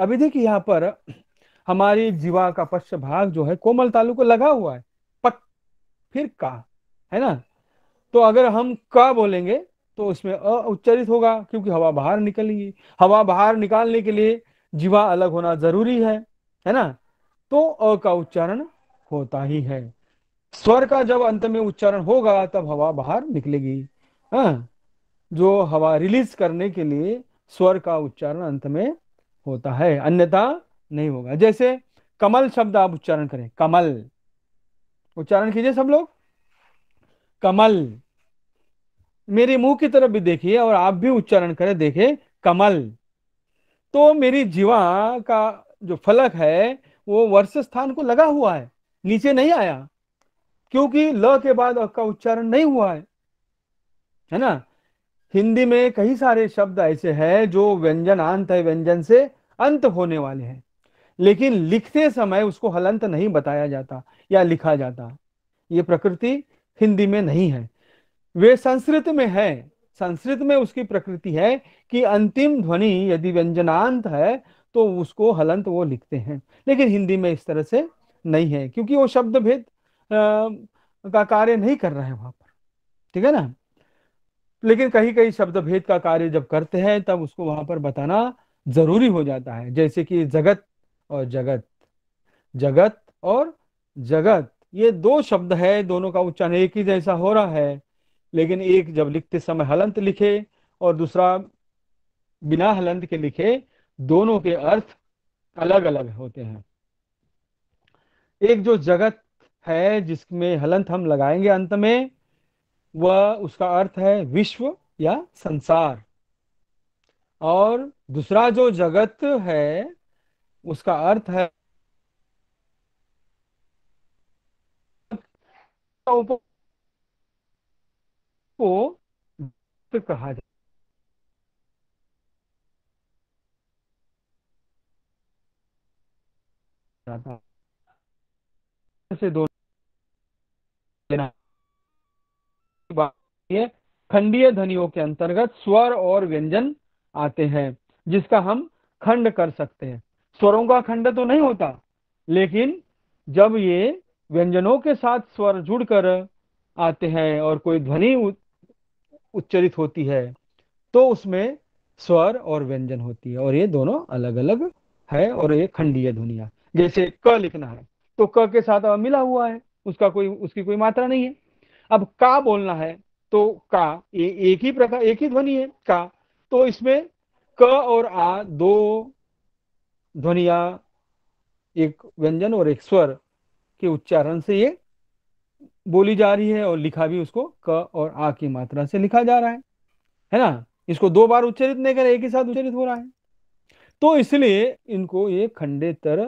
अभी देखिए यहाँ पर हमारी जीवा का पश्च भाग जो है कोमल तालु को लगा हुआ है पक फिर का है ना तो अगर हम का बोलेंगे तो उसमें अ उच्चरित होगा क्योंकि हवा बाहर निकलेगी हवा बाहर निकालने के लिए जीवा अलग होना जरूरी है है ना तो अ का उच्चारण होता ही है स्वर का जब अंत में उच्चारण होगा तब हवा बाहर निकलेगी हाँ जो हवा रिलीज करने के लिए स्वर का उच्चारण अंत में होता है अन्यथा नहीं होगा जैसे कमल शब्द आप उच्चारण करें कमल उच्चारण कीजिए सब लोग कमल मेरे मुंह की तरफ भी देखिए और आप भी उच्चारण करें देखे कमल तो मेरी जीवा का जो फलक है वो वर्ष स्थान को लगा हुआ है नीचे नहीं आया क्योंकि ल के बाद का उच्चारण नहीं हुआ है है ना हिंदी में कई सारे शब्द ऐसे हैं जो व्यंजन अंत है व्यंजन से अंत होने वाले हैं लेकिन लिखते समय उसको हलंत नहीं बताया जाता या लिखा जाता ये प्रकृति हिंदी में नहीं है वे संस्कृत में है संस्कृत में उसकी प्रकृति है कि अंतिम ध्वनि यदि व्यंजनांत है तो उसको हलंत वो लिखते हैं लेकिन हिंदी में इस तरह से नहीं है क्योंकि वो शब्द भेद का कार्य नहीं कर रहा है वहां पर ठीक है ना लेकिन कहीं कहीं शब्द भेद का कार्य जब करते हैं तब उसको वहां पर बताना जरूरी हो जाता है जैसे कि जगत और जगत जगत और जगत ये दो शब्द है दोनों का उच्चारण एक ही जैसा हो रहा है लेकिन एक जब लिखते समय हलंत लिखे और दूसरा बिना हलंत के लिखे दोनों के अर्थ अलग अलग होते हैं एक जो जगत है जिसमें हलंत हम लगाएंगे अंत में वह उसका अर्थ है विश्व या संसार और दूसरा जो जगत है उसका अर्थ है को तो कहा जाता से दो लेना खंडीय ध्वनियों के अंतर्गत स्वर और व्यंजन आते हैं जिसका हम खंड कर सकते हैं स्वरों का खंड तो नहीं होता लेकिन जब ये व्यंजनों के साथ स्वर जुड़कर आते हैं और कोई ध्वनि उच्चरित होती है तो उसमें स्वर और व्यंजन होती है और ये दोनों अलग अलग है और ये खंडीय ध्वनिया जैसे क लिखना है तो क के साथ मिला हुआ है उसका कोई उसकी कोई मात्रा नहीं है अब का बोलना है तो का ए, एक ही प्रकार एक ही ध्वनि है का तो इसमें क और आ दो ध्वनिया एक व्यंजन और एक स्वर के उच्चारण से ये बोली जा रही है और लिखा भी उसको क और आ की मात्रा से लिखा जा रहा है है ना इसको दो बार उच्चरित नहीं कर एक ही साथ उच्चरित हो रहा है तो इसलिए इनको ये खंडेतर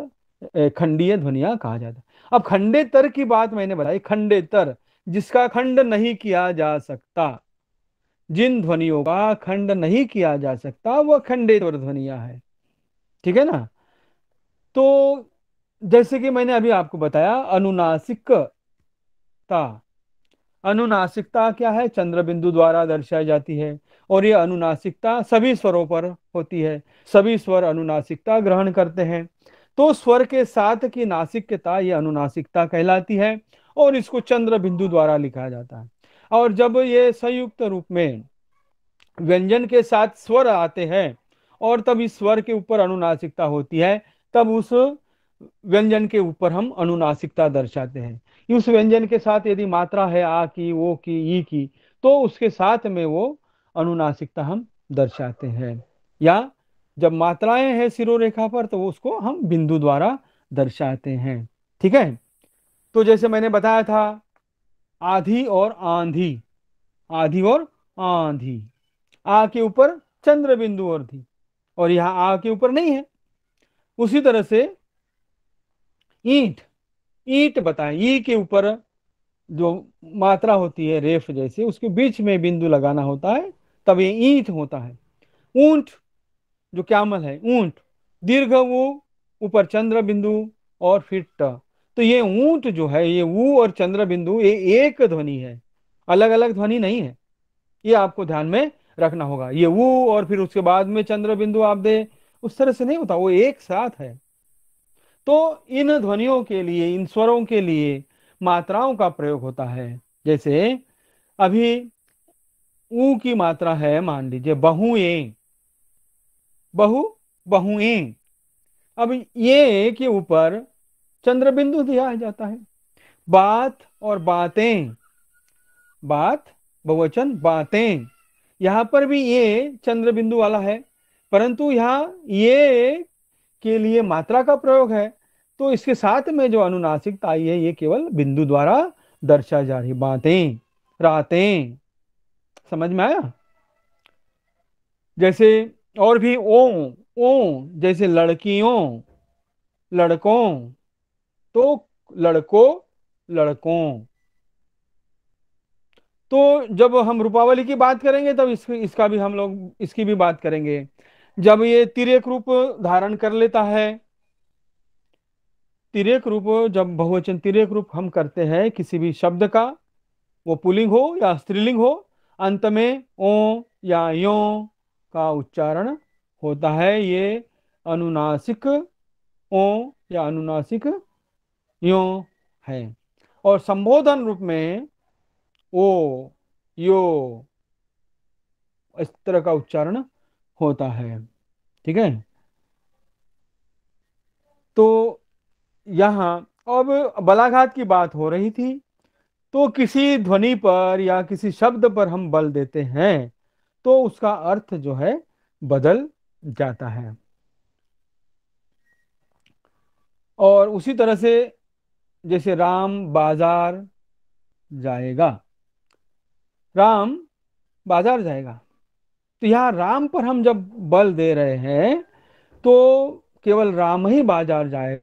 खंडीय ध्वनिया कहा जाता है अब खंडेतर की बात मैंने बताई खंडेतर जिसका खंड नहीं किया जा सकता जिन ध्वनियों का खंड नहीं किया जा सकता वह खंडेतर ध्वनिया है ठीक है ना तो जैसे कि मैंने अभी आपको बताया अनुनासिक अनुनासिकता अनुनासिकता क्या है चंद्र बिंदु द्वारा दर्शाई जाती है और यह अनुनासिकता सभी स्वरों पर होती है सभी स्वर अनुनासिकता ग्रहण करते हैं तो स्वर के साथ की नासिकता ये अनुनासिकता कहलाती है और इसको चंद्र बिंदु द्वारा लिखा जाता है और जब ये संयुक्त रूप में व्यंजन के साथ स्वर आते हैं और तब इस स्वर के ऊपर अनुनासिकता होती है तब उस व्यंजन के ऊपर हम अनुनासिकता दर्शाते हैं उस व्यंजन के साथ यदि मात्रा है आ की वो की ई की तो उसके साथ में वो अनुनासिकता हम दर्शाते हैं या जब मात्राएं हैं सिरो पर तो उसको हम बिंदु द्वारा दर्शाते हैं ठीक है तो जैसे मैंने बताया था आधी और आंधी आधी और आंधी आ के ऊपर चंद्र बिंदु और थी और यहां आ के ऊपर नहीं है उसी तरह से ईंट ईट बताएं ई के ऊपर जो मात्रा होती है रेफ जैसे उसके बीच में बिंदु लगाना होता है तब ये ईट होता है ऊंट जो क्यामल है ऊंट दीर्घ वो ऊपर चंद्र बिंदु और फिर ट तो ये ऊंट जो है ये वो और चंद्र बिंदु ये एक ध्वनि है अलग अलग ध्वनि नहीं है ये आपको ध्यान में रखना होगा ये वो और फिर उसके बाद में चंद्र बिंदु आप दे उस तरह से नहीं होता वो एक साथ है तो इन ध्वनियों के लिए इन स्वरों के लिए मात्राओं का प्रयोग होता है जैसे अभी ऊ की मात्रा है मान लीजिए बहु ए बहु बहु ए अब ये के ऊपर चंद्र बिंदु दिया जाता है बात और बातें बात बहुवचन बातें यहां पर भी ये चंद्र बिंदु वाला है परंतु यहां ये के लिए मात्रा का प्रयोग है तो इसके साथ में जो अनुनासिकता आई है ये केवल बिंदु द्वारा दर्शा जा रही बातें रातें समझ में आया जैसे और भी ओ ओ जैसे लड़कियों लड़कों तो लड़को लड़कों तो जब हम रूपावली की बात करेंगे तब इस, इसका भी हम लोग इसकी भी बात करेंगे जब ये तिरेक रूप धारण कर लेता है तिरेक रूप जब बहुवचन तिरेक रूप हम करते हैं किसी भी शब्द का वो पुलिंग हो या स्त्रीलिंग हो अंत में ओ या यो का उच्चारण होता है ये अनुनासिक ओ या अनुनासिक यो है और संबोधन रूप में ओ यो इस तरह का उच्चारण होता है ठीक है तो यहाँ अब बलाघात की बात हो रही थी तो किसी ध्वनि पर या किसी शब्द पर हम बल देते हैं तो उसका अर्थ जो है बदल जाता है और उसी तरह से जैसे राम बाजार जाएगा राम बाजार जाएगा तो यहाँ राम पर हम जब बल दे रहे हैं तो केवल राम ही बाजार जाएगा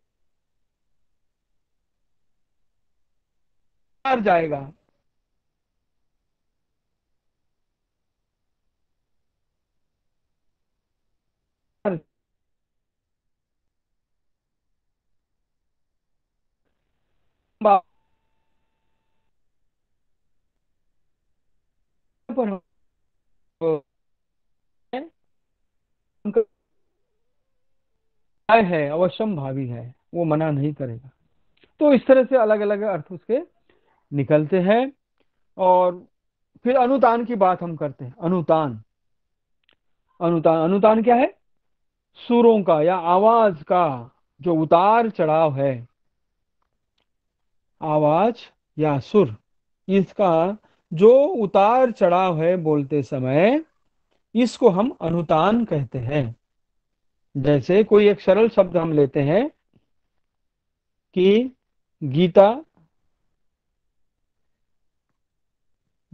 हार जाएगा पर है अवश्यम भावी है वो मना नहीं करेगा तो इस तरह से अलग अलग अर्थ उसके निकलते हैं और फिर अनुदान की बात हम करते हैं अनुदान अनुदान अनुदान क्या है सुरों का या आवाज का जो उतार चढ़ाव है आवाज या सुर इसका जो उतार चढ़ाव है बोलते समय इसको हम अनुतान कहते हैं जैसे कोई एक सरल शब्द हम लेते हैं कि गीता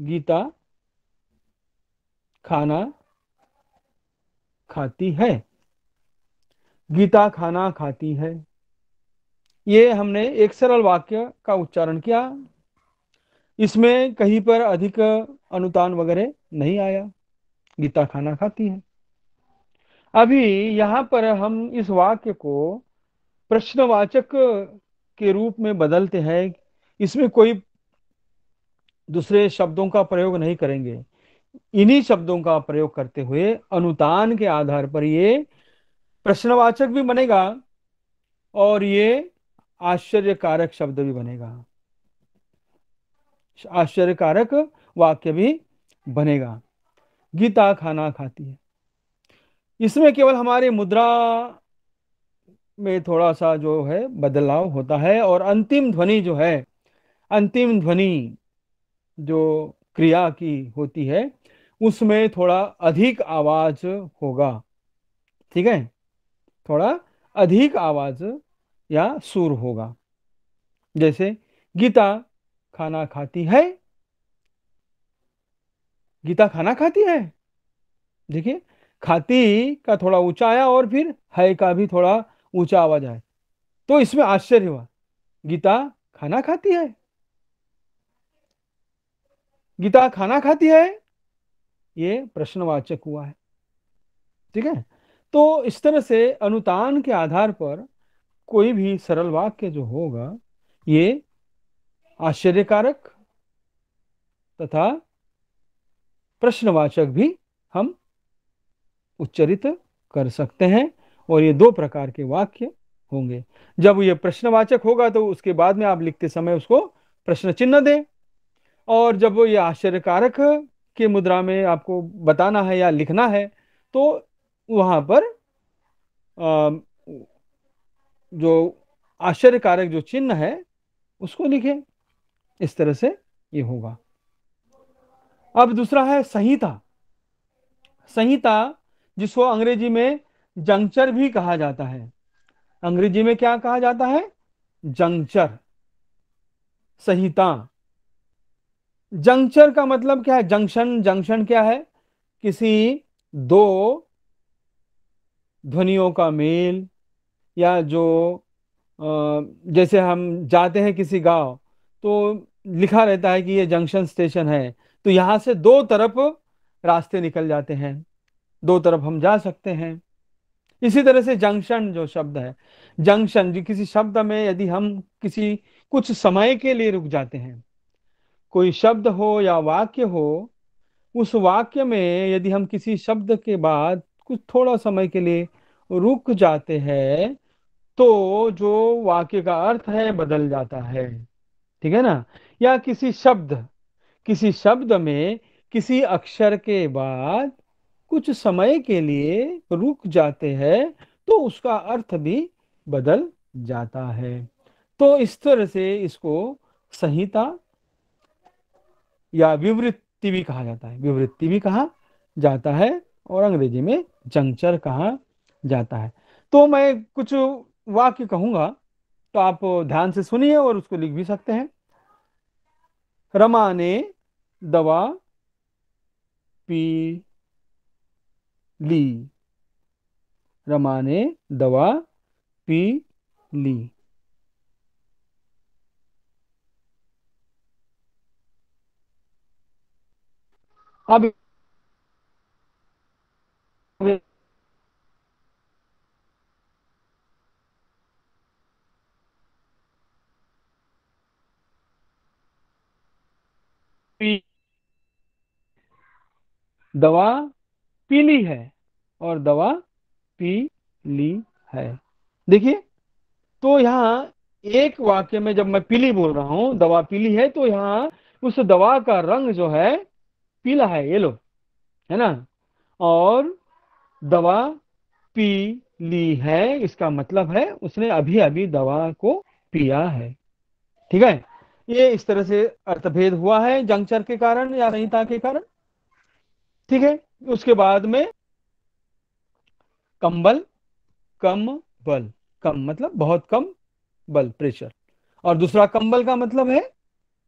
गीता खाना खाती है गीता खाना खाती है ये हमने एक सरल वाक्य का उच्चारण किया इसमें कहीं पर अधिक अनुदान वगैरह नहीं आया गीता खाना खाती है अभी यहां पर हम इस वाक्य को प्रश्नवाचक के रूप में बदलते हैं इसमें कोई दूसरे शब्दों का प्रयोग नहीं करेंगे इन्हीं शब्दों का प्रयोग करते हुए अनुदान के आधार पर ये प्रश्नवाचक भी बनेगा और ये आश्चर्यकारक शब्द भी बनेगा आश्चर्यकारक वाक्य भी बनेगा गीता खाना खाती है इसमें केवल हमारे मुद्रा में थोड़ा सा जो है बदलाव होता है और अंतिम ध्वनि जो है अंतिम ध्वनि जो क्रिया की होती है उसमें थोड़ा अधिक आवाज होगा ठीक है थोड़ा अधिक आवाज या सुर होगा जैसे गीता खाना खाती है गीता खाना खाती है देखिए खाती का थोड़ा ऊंचा आया और फिर है का भी थोड़ा ऊंचा आवाज आया तो इसमें आश्चर्य हुआ गीता खाना खाती है गीता खाना खाती है ये प्रश्नवाचक हुआ है ठीक है तो इस तरह से अनुतान के आधार पर कोई भी सरल वाक्य जो होगा ये आश्चर्यकारक तथा प्रश्नवाचक भी हम उच्चरित कर सकते हैं और ये दो प्रकार के वाक्य होंगे जब ये प्रश्नवाचक होगा तो उसके बाद में आप लिखते समय उसको प्रश्न चिन्ह दें और जब वो ये आश्चर्यकारक के मुद्रा में आपको बताना है या लिखना है तो वहां पर आ, जो आश्चर्यकारक जो चिन्ह है उसको लिखें इस तरह से ये होगा अब दूसरा है संहिता संहिता जिसको अंग्रेजी में जंक्चर भी कहा जाता है अंग्रेजी में क्या कहा जाता है जंक्चर संहिता जंक्चर का मतलब क्या है जंक्शन जंक्शन क्या है किसी दो ध्वनियों का मेल या जो जैसे हम जाते हैं किसी गांव तो लिखा रहता है कि ये जंक्शन स्टेशन है तो यहाँ से दो तरफ रास्ते निकल जाते हैं दो तरफ हम जा सकते हैं इसी तरह से जंक्शन जो शब्द है जंक्शन जो किसी शब्द में यदि हम किसी कुछ समय के लिए रुक जाते हैं कोई शब्द हो या वाक्य हो उस वाक्य में यदि हम किसी शब्द के बाद कुछ थोड़ा समय के लिए रुक जाते हैं तो जो वाक्य का अर्थ है बदल जाता है ठीक है ना या किसी शब्द किसी शब्द में किसी अक्षर के बाद कुछ समय के लिए रुक जाते हैं तो उसका अर्थ भी बदल जाता है तो इस तरह से इसको संहिता या विवृत्ति भी कहा जाता है विवृत्ति भी कहा जाता है और अंग्रेजी में जंक्चर कहा जाता है तो मैं कुछ वाक्य कहूंगा तो आप ध्यान से सुनिए और उसको लिख भी सकते हैं रमा ने दवा पी ली रमा ने दवा पी ली अब दवा पीली है और दवा पी ली है देखिए तो यहाँ एक वाक्य में जब मैं पीली बोल रहा हूं दवा पीली है तो यहाँ उस दवा का रंग जो है पीला है ये लो है ना और दवा पी ली है इसका मतलब है उसने अभी अभी दवा को पिया है ठीक है ये इस तरह से अर्थभेद हुआ है जंक्चर के कारण या संहिता के कारण ठीक है उसके बाद में कंबल कम बल कम मतलब बहुत कम बल प्रेशर और दूसरा कंबल का मतलब है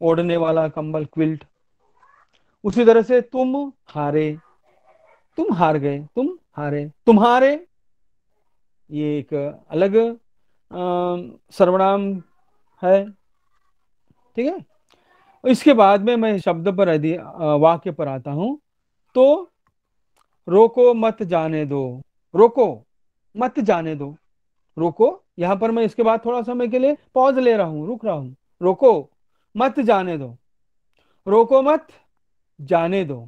ओढ़ने वाला कंबल क्विल्ट उसी तरह से तुम हारे तुम हार गए तुम हारे तुम्हारे ये एक अलग सर्वनाम है ठीक है इसके बाद में मैं शब्द पर यदि वाक्य पर आता हूं तो रोको मत जाने दो रोको मत जाने दो रोको यहां पर मैं इसके बाद थोड़ा समय के लिए पॉज ले रहा हूं रुक रहा हूं रोको मत जाने दो रोको मत जाने दो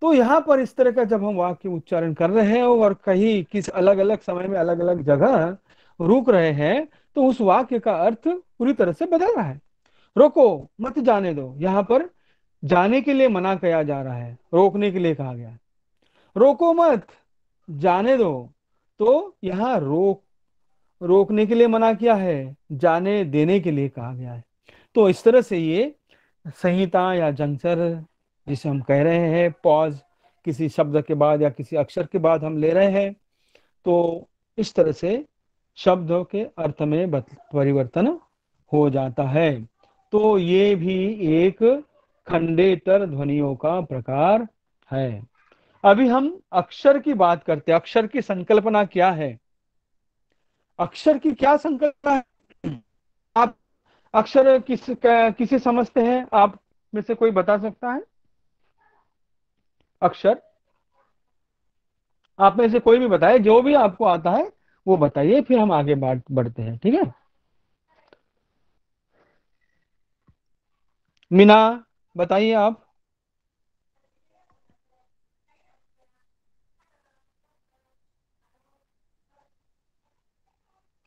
तो यहाँ पर इस तरह का जब हम वाक्य उच्चारण कर रहे हैं और कहीं किस अलग अलग समय में अलग अलग जगह रुक रहे हैं तो उस वाक्य का अर्थ पूरी तरह से बदल रहा है रोको मत जाने दो यहाँ पर जाने के लिए मना किया जा रहा है रोकने के लिए कहा गया रोको मत जाने दो तो यहाँ रोक रोकने के लिए मना किया है जाने देने के लिए कहा गया है तो इस तरह से ये संहिता या जंक्सर जिसे हम कह रहे हैं पॉज किसी शब्द के बाद या किसी अक्षर के बाद हम ले रहे हैं तो इस तरह से शब्दों के अर्थ में परिवर्तन हो जाता है तो ये भी एक खंडेतर ध्वनियों का प्रकार है अभी हम अक्षर की बात करते हैं अक्षर की संकल्पना क्या है अक्षर की क्या संकल्पना है आप अक्षर किस किसे समझते हैं आप में से कोई बता सकता है अक्षर आप में से कोई भी बताए जो भी आपको आता है वो बताइए फिर हम आगे बात बढ़ते हैं ठीक है मीना बताइए आप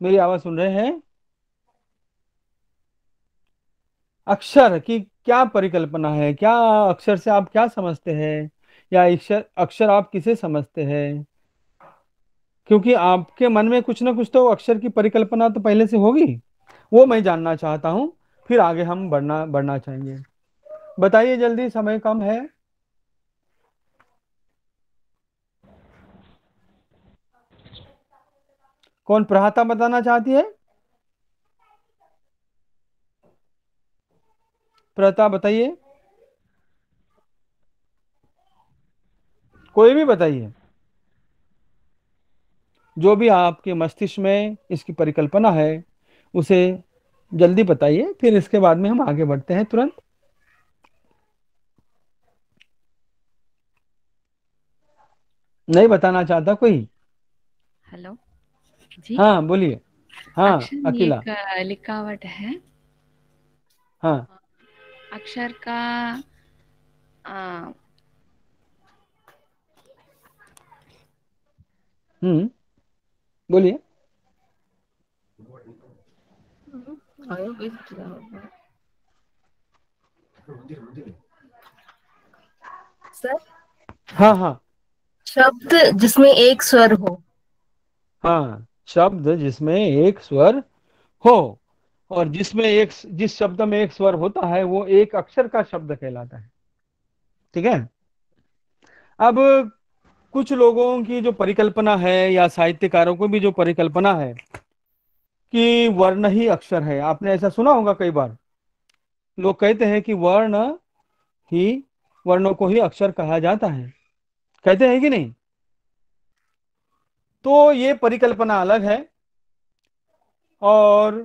मेरी आवाज सुन रहे हैं अक्षर की क्या परिकल्पना है क्या अक्षर से आप क्या समझते हैं या अक्षर अक्षर आप किसे समझते हैं क्योंकि आपके मन में कुछ ना कुछ तो अक्षर की परिकल्पना तो पहले से होगी वो मैं जानना चाहता हूँ फिर आगे हम बढ़ना बढ़ना चाहेंगे बताइए जल्दी समय कम है कौन प्रहाता बताना चाहती है प्रता बताइए कोई भी बताइए जो भी आपके मस्तिष्क में इसकी परिकल्पना है उसे जल्दी बताइए फिर इसके बाद में हम आगे बढ़ते हैं तुरंत नहीं बताना चाहता कोई हेलो जी हाँ बोलिए हाँ अकेला लिखावट है हाँ अक्षर का आ, हम्म बोलिए सर हाँ हाँ शब्द जिसमें एक स्वर हो हाँ शब्द जिसमें एक स्वर हो और जिसमें एक जिस शब्द में एक स्वर होता है वो एक अक्षर का शब्द कहलाता है ठीक है अब कुछ लोगों की जो परिकल्पना है या साहित्यकारों को भी जो परिकल्पना है कि वर्ण ही अक्षर है आपने ऐसा सुना होगा कई बार लोग कहते हैं कि वर्ण ही वर्णों को ही अक्षर कहा जाता है कहते हैं कि नहीं तो ये परिकल्पना अलग है और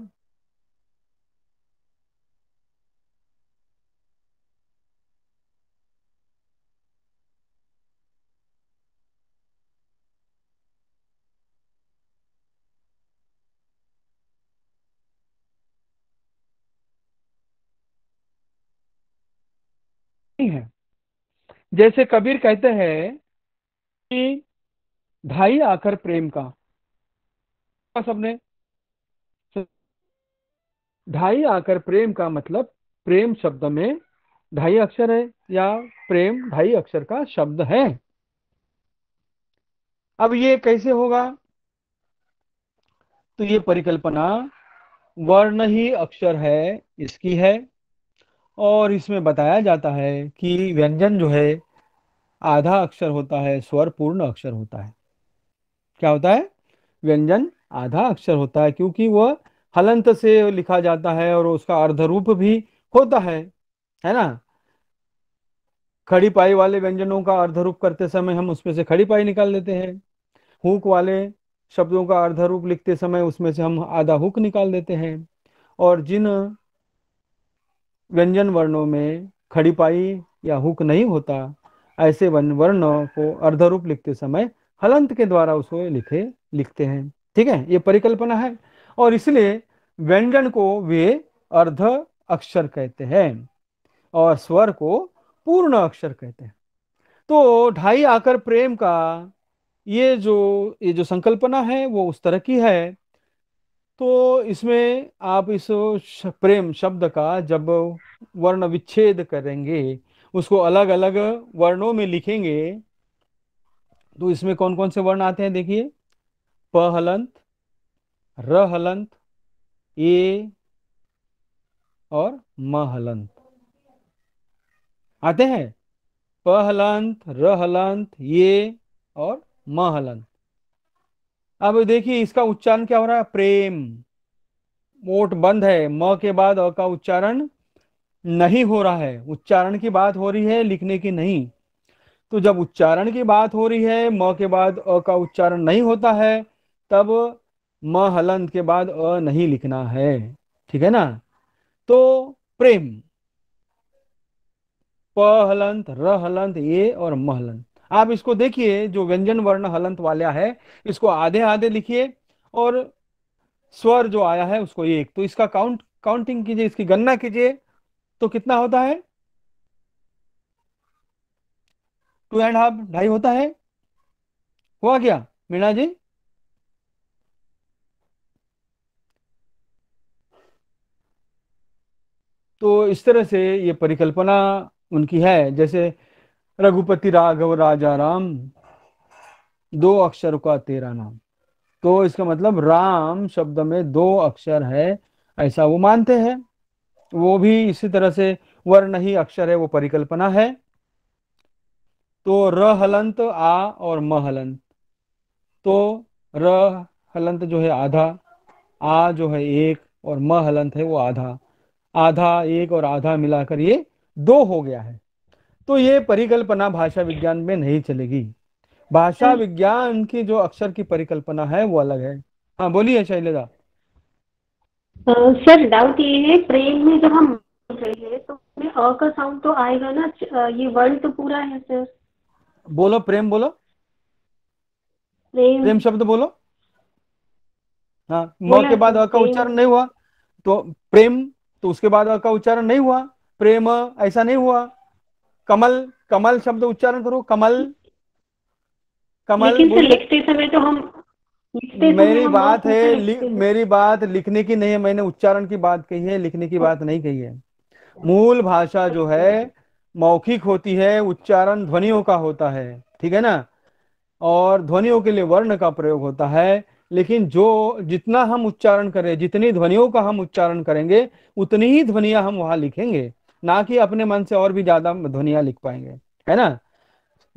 जैसे कबीर कहते हैं कि ढाई आकर प्रेम का हाँ सबने ढाई आकर प्रेम का मतलब प्रेम शब्द में ढाई अक्षर है या प्रेम ढाई अक्षर का शब्द है अब ये कैसे होगा तो ये परिकल्पना वर्ण ही अक्षर है इसकी है और इसमें बताया जाता है कि व्यंजन जो है आधा अक्षर होता है स्वर पूर्ण अक्षर होता है क्या होता है व्यंजन आधा अक्षर होता है क्योंकि वह हलंत से लिखा जाता है और उसका अर्ध रूप भी होता है है ना खड़ी पाई वाले व्यंजनों का अर्ध रूप करते समय हम उसमें से खड़ी पाई निकाल लेते हैं हुक वाले शब्दों का अर्ध रूप लिखते समय उसमें से हम आधा हुक निकाल देते हैं और जिन व्यंजन वर्णों में खड़ी पाई या हुक नहीं होता ऐसे वर्णों को अर्धरूप लिखते समय हलंत के द्वारा उसको लिखे लिखते हैं ठीक है ये परिकल्पना है और इसलिए व्यंजन को वे अर्ध अक्षर कहते हैं और स्वर को पूर्ण अक्षर कहते हैं तो ढाई आकर प्रेम का ये जो ये जो संकल्पना है वो उस तरह की है तो इसमें आप इस प्रेम शब्द का जब वर्ण विच्छेद करेंगे उसको अलग अलग वर्णों में लिखेंगे तो इसमें कौन कौन से वर्ण आते हैं देखिए प हलंत र हलंत ए और म हलंत आते हैं प हलंत र हलंत ये और म हलंत अब देखिए इसका उच्चारण क्या हो रहा है प्रेम मोट बंद है म के बाद अ का उच्चारण नहीं हो रहा है उच्चारण की बात हो रही है लिखने की नहीं तो जब उच्चारण की बात हो रही है म के बाद अ का उच्चारण नहीं होता है तब म हलंत के बाद अ नहीं लिखना है ठीक है ना तो प्रेम प हलंत र हलंत ये और म हलंत आप इसको देखिए जो व्यंजन वर्ण हलंत वाला है इसको आधे आधे लिखिए और स्वर जो आया है उसको एक तो इसका काउंट काउंटिंग कीजिए इसकी गणना कीजिए तो कितना होता है टू एंड हाफ ढाई होता है हुआ क्या मीणा जी तो इस तरह से ये परिकल्पना उनकी है जैसे रघुपति राघव राजा राम दो अक्षर का तेरा नाम तो इसका मतलब राम शब्द में दो अक्षर है ऐसा वो मानते हैं वो भी इसी तरह से वर्ण ही अक्षर है वो परिकल्पना है तो र हलंत आ और म हलंत तो र हलंत जो है आधा आ जो है एक और म हलंत है वो आधा आधा एक और आधा मिलाकर ये दो हो गया है तो ये परिकल्पना भाषा विज्ञान में नहीं चलेगी भाषा हम्म। विज्ञान की जो अक्षर की परिकल्पना है वो अलग है हाँ बोलिए शैलजा सर डाउट ये है प्रेम में जब हम रहे तो अ का साउंड तो आएगा ना ये वर्ड तो पूरा है सर बोलो प्रेम बोलो प्रेम, प्रेम शब्द बोलो हाँ म के बाद अ का उच्चारण नहीं हुआ तो प्रेम तो उसके बाद अ का उच्चारण नहीं हुआ प्रेम ऐसा नहीं हुआ कमल कमल शब्द उच्चारण करो कमल कमल लिखते समय तो हम तो मेरी बात है मेरी बात लिखने की नहीं है मैंने उच्चारण की बात कही है लिखने की बात नहीं कही है मूल भाषा जो है मौखिक होती है उच्चारण ध्वनियों का होता है ठीक है ना और ध्वनियों के लिए वर्ण का प्रयोग होता है लेकिन जो जितना हम उच्चारण करें जितनी ध्वनियों का हम उच्चारण करेंगे उतनी ही ध्वनिया हम वहां लिखेंगे ना कि अपने मन से और भी ज्यादा ध्वनिया लिख पाएंगे है ना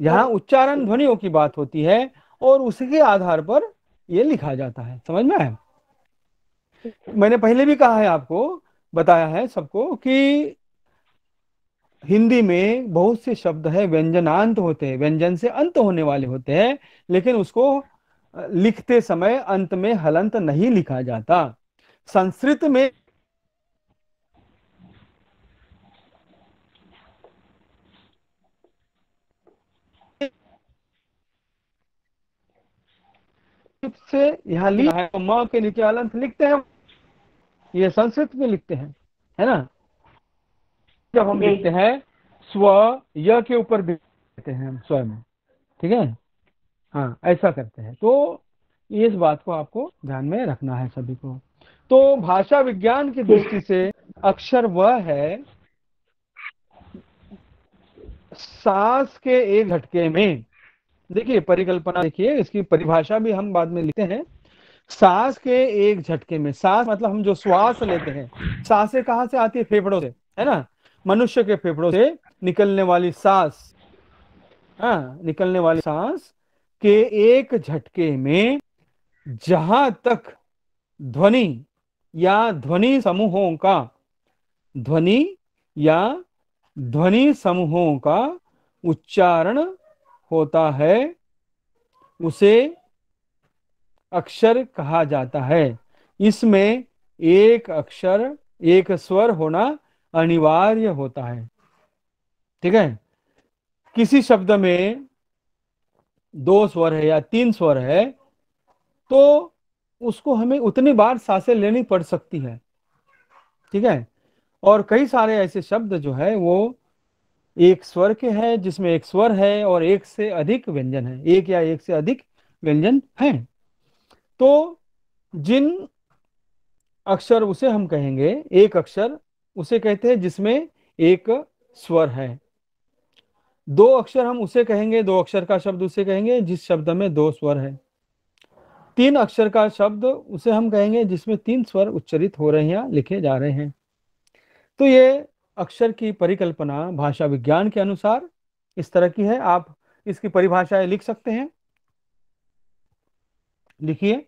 यहाँ उच्चारण ध्वनियों की बात होती है और उसके आधार पर ये लिखा जाता है समझ में आया मैंने पहले भी कहा है आपको बताया है सबको कि हिंदी में बहुत से शब्द है व्यंजनांत होते हैं व्यंजन से अंत होने वाले होते हैं लेकिन उसको लिखते समय अंत में हलंत नहीं लिखा जाता संस्कृत में किप से यहाँ ली है तो माँ के नीचे अलंत लिखते हैं ये संस्कृत में लिखते हैं है ना जब हम लिखते हैं स्व य के ऊपर भी लिखते हैं हम स्वयं ठीक है हाँ ऐसा करते हैं तो इस बात को आपको ध्यान में रखना है सभी को तो भाषा विज्ञान की दृष्टि से अक्षर वह है सांस के एक झटके में देखिए परिकल्पना देखिए इसकी परिभाषा भी हम बाद में लिखते हैं सांस के एक झटके में सांस मतलब हम जो श्वास लेते हैं सांसें कहाँ से आती है फेफड़ों से है ना मनुष्य के फेफड़ों से निकलने वाली सांस हाँ निकलने वाली सांस के एक झटके में जहां तक ध्वनि या ध्वनि समूहों का ध्वनि या ध्वनि समूहों का उच्चारण होता है उसे अक्षर कहा जाता है इसमें एक अक्षर एक स्वर होना अनिवार्य होता है ठीक है किसी शब्द में दो स्वर है या तीन स्वर है तो उसको हमें उतनी बार सांसें लेनी पड़ सकती है ठीक है और कई सारे ऐसे शब्द जो है वो एक स्वर के है जिसमें एक स्वर है और एक से अधिक व्यंजन है एक या एक से अधिक व्यंजन है तो जिन अक्षर उसे हम कहेंगे एक अक्षर उसे कहते हैं जिसमें एक स्वर है दो अक्षर हम उसे कहेंगे दो अक्षर का शब्द उसे कहेंगे जिस शब्द में दो स्वर है तीन अक्षर का शब्द उसे हम कहेंगे जिसमें तीन स्वर उच्चरित हो रहे हैं लिखे जा रहे हैं तो ये अक्षर की परिकल्पना भाषा विज्ञान के अनुसार इस तरह की है आप इसकी परिभाषाएं लिख सकते हैं लिखिए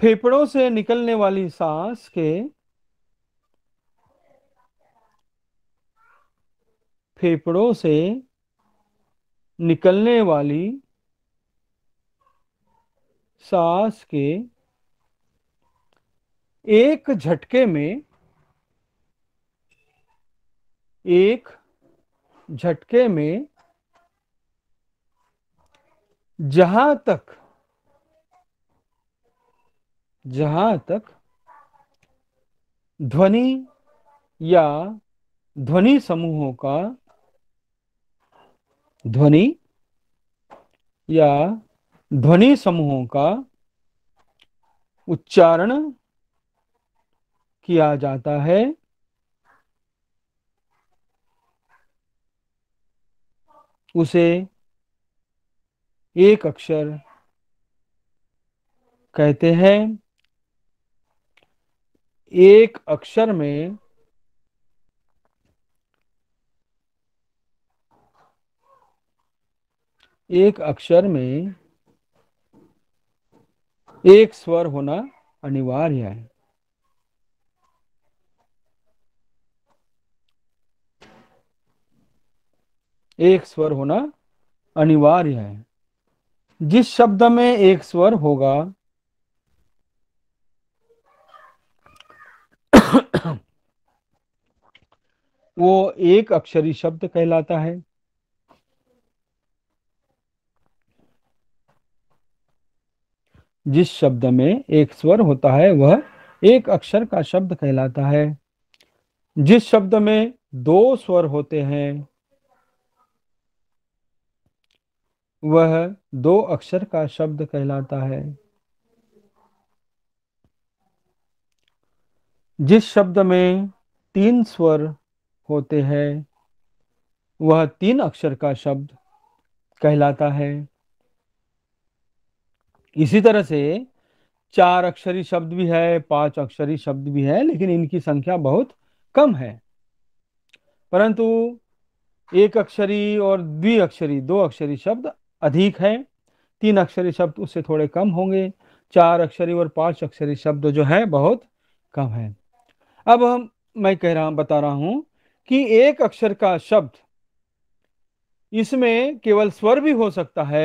फेफड़ों से निकलने वाली सांस के फेफड़ों से निकलने वाली सांस के एक झटके में एक झटके में जहां तक जहां तक ध्वनि या ध्वनि समूहों का ध्वनि या ध्वनि समूहों का उच्चारण किया जाता है उसे एक अक्षर कहते हैं एक अक्षर में एक अक्षर में एक स्वर होना अनिवार्य है एक स्वर होना अनिवार्य है जिस शब्द में एक स्वर होगा वो एक अक्षरी शब्द कहलाता है जिस शब्द में एक स्वर होता है वह एक अक्षर का शब्द कहलाता है जिस शब्द में दो स्वर होते हैं वह दो अक्षर का शब्द कहलाता है जिस शब्द में तीन स्वर होते हैं वह तीन अक्षर का शब्द कहलाता है इसी तरह से चार अक्षरी शब्द भी है पांच अक्षरी शब्द भी है लेकिन इनकी संख्या बहुत कम है परंतु एक अक्षरी और द्वि अक्षरी दो अक्षरी शब्द अधिक है तीन अक्षरी शब्द उससे थोड़े कम होंगे चार अक्षरी और पांच अक्षरी शब्द जो है बहुत कम है अब हम मैं कह रहा बता रहा हूं कि एक अक्षर का शब्द इसमें केवल स्वर भी हो सकता है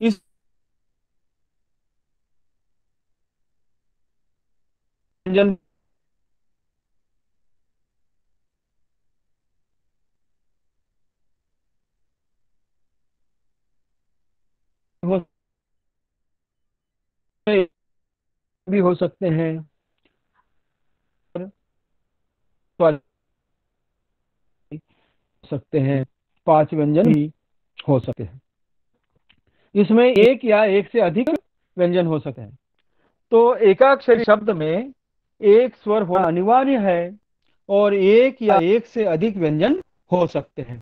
इस व्यंजन भी हो सकते हैं सकते हैं पांच व्यंजन भी हो सकते हैं इसमें एक या एक से अधिक व्यंजन हो सकते हैं तो एकाक्षरी शब्द में एक स्वर होना अनिवार्य है और एक या एक से अधिक व्यंजन हो सकते हैं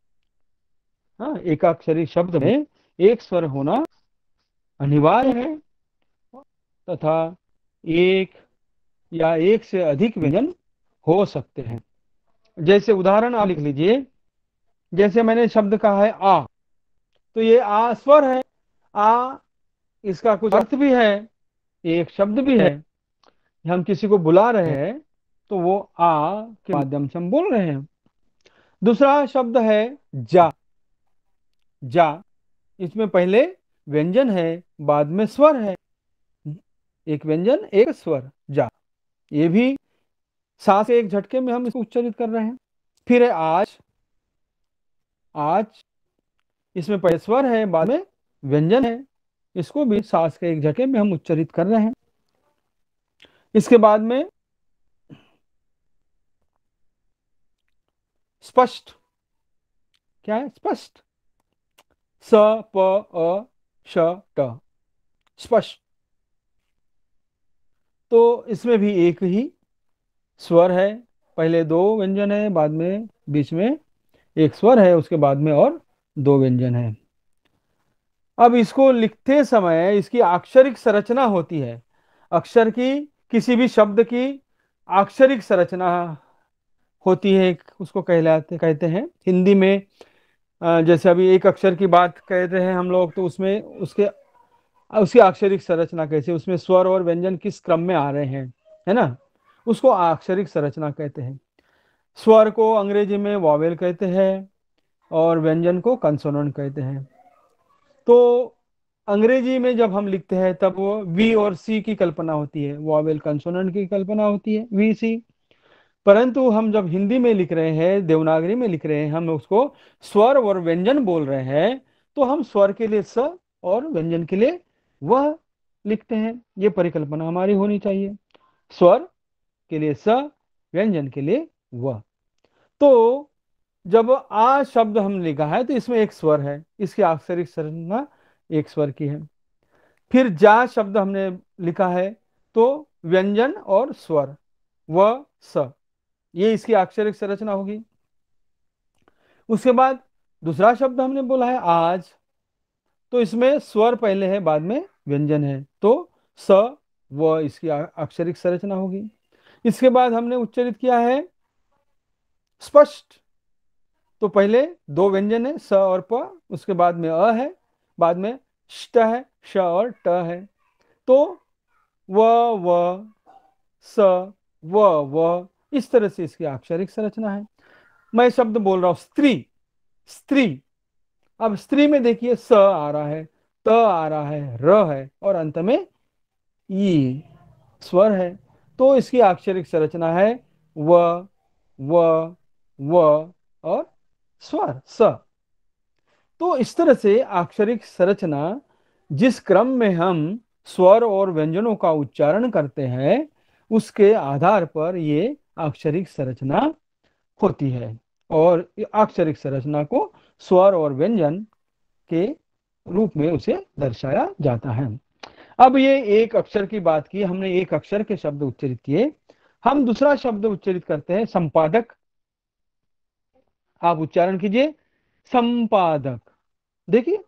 हाँ एकाक्षरी शब्द में एक स्वर होना अनिवार्य है तथा एक या एक से अधिक व्यंजन हो सकते हैं जैसे उदाहरण आप लिख लीजिए जैसे मैंने शब्द कहा है आ तो ये आ स्वर है आ इसका कुछ अर्थ भी है एक शब्द भी है हम किसी को बुला रहे हैं तो वो आ के माध्यम से हम बोल रहे हैं दूसरा शब्द है जा जा इसमें पहले व्यंजन है बाद में स्वर है एक व्यंजन एक स्वर जा ये भी सांस एक झटके में हम इसको उच्चरित कर रहे हैं फिर है आज आज इसमें पहले स्वर है बाद में व्यंजन है इसको भी सांस के एक झटके में हम उच्चरित कर रहे हैं इसके बाद में स्पष्ट क्या है स्पष्ट स प अ श ट स्पष्ट तो इसमें भी एक ही स्वर है पहले दो व्यंजन है बाद में बीच में एक स्वर है उसके बाद में और दो व्यंजन है अब इसको लिखते समय इसकी आक्षरिक संरचना होती है अक्षर की किसी भी शब्द की आक्षरिक संरचना होती है उसको कहलाते कहते हैं हिंदी में जैसे अभी एक अक्षर की बात कह रहे हैं हम लोग तो उसमें उसके उसकी आक्षरिक संरचना कैसे उसमें स्वर और व्यंजन किस क्रम में आ रहे हैं है ना उसको आक्षरिक संरचना कहते हैं स्वर को अंग्रेजी में वॉवेल कहते हैं और व्यंजन को कंसोनेंट कहते हैं तो अंग्रेजी में जब हम लिखते हैं तब वो वी और सी की कल्पना होती है वॉवेल कंसोनेंट की कल्पना होती है वी सी परंतु हम जब हिंदी में लिख रहे हैं देवनागरी में लिख रहे हैं हम उसको स्वर और व्यंजन बोल रहे हैं तो हम स्वर के लिए स और व्यंजन के लिए वह लिखते हैं ये परिकल्पना हमारी होनी चाहिए स्वर के लिए स व्यंजन के लिए व तो जब आ शब्द हमने लिखा है तो इसमें एक स्वर है इसकी आक्षरिक संरचना एक स्वर की है फिर जा शब्द हमने लिखा है तो व्यंजन और स्वर व स ये इसकी आक्षरिक संरचना होगी उसके बाद दूसरा शब्द हमने बोला है आज तो इसमें स्वर पहले है बाद में व्यंजन है तो स व इसकी अक्षरिक संरचना होगी इसके बाद हमने उच्चरित किया है स्पष्ट तो पहले दो व्यंजन है स और प उसके बाद में अ है बाद में ष्ट है श और ट है तो व व स व व इस तरह से इसकी अक्षरिक संरचना है मैं शब्द बोल रहा हूं स्त्री स्त्री अब स्त्री में देखिए स आ रहा है त आ रहा है र है और अंत में ई स्वर है तो इसकी आक्षरिक संरचना है व व व और स्वर स तो इस तरह से आक्षरिक संरचना जिस क्रम में हम स्वर और व्यंजनों का उच्चारण करते हैं उसके आधार पर ये आक्षरिक संरचना होती है और अक्षरिक संरचना को स्वर और व्यंजन के रूप में उसे दर्शाया जाता है अब ये एक अक्षर की बात की हमने एक अक्षर के शब्द उच्चरित किए हम दूसरा शब्द उच्चरित करते हैं संपादक आप उच्चारण कीजिए संपादक देखिए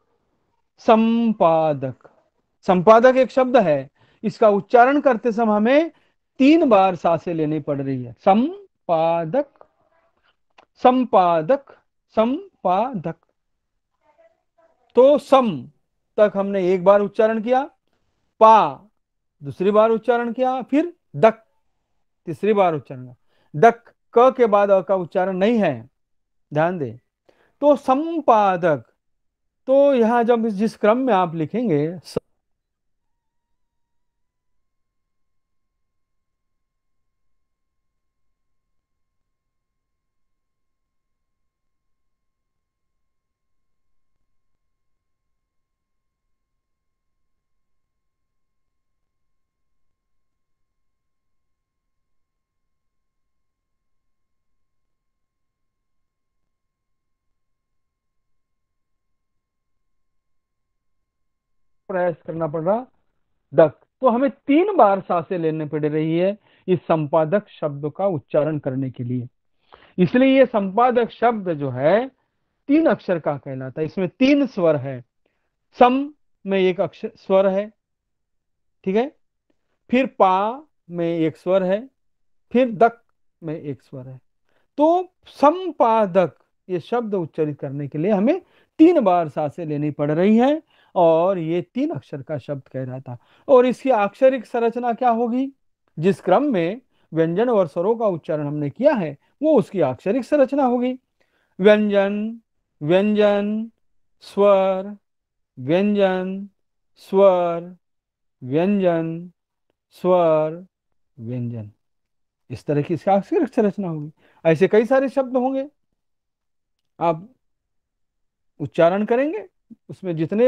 संपादक संपादक एक शब्द है इसका उच्चारण करते समय हमें तीन बार सांसें लेनी पड़ रही है संपादक संपादक संपादक तो सम तक हमने एक बार उच्चारण किया पा दूसरी बार उच्चारण किया फिर दक तीसरी बार उच्चारण किया दक क के बाद अ का उच्चारण नहीं है ध्यान दे तो संपादक तो यहां जब जिस क्रम में आप लिखेंगे प्रयास करना पड़ रहा दक तो हमें तीन बार सांसें लेने पड़ रही है इस संपादक शब्द का उच्चारण करने के लिए इसलिए यह संपादक शब्द जो है तीन अक्षर का कहलाता है इसमें तीन स्वर है सम में एक अक्षर स्वर है ठीक है फिर पा में एक स्वर है फिर दक में एक स्वर है तो संपादक ये शब्द उच्चारित करने के लिए हमें तीन बार सांसें लेनी पड़ रही है और ये तीन अक्षर का शब्द कह रहा था और इसकी आक्षरिक संरचना क्या होगी जिस क्रम में व्यंजन और स्वरों का उच्चारण हमने किया है वो उसकी आक्षरिक संरचना होगी व्यंजन व्यंजन स्वर व्यंजन स्वर व्यंजन स्वर व्यंजन इस तरह की इसकी आक्षरिक संरचना होगी ऐसे कई सारे शब्द होंगे आप उच्चारण करेंगे उसमें जितने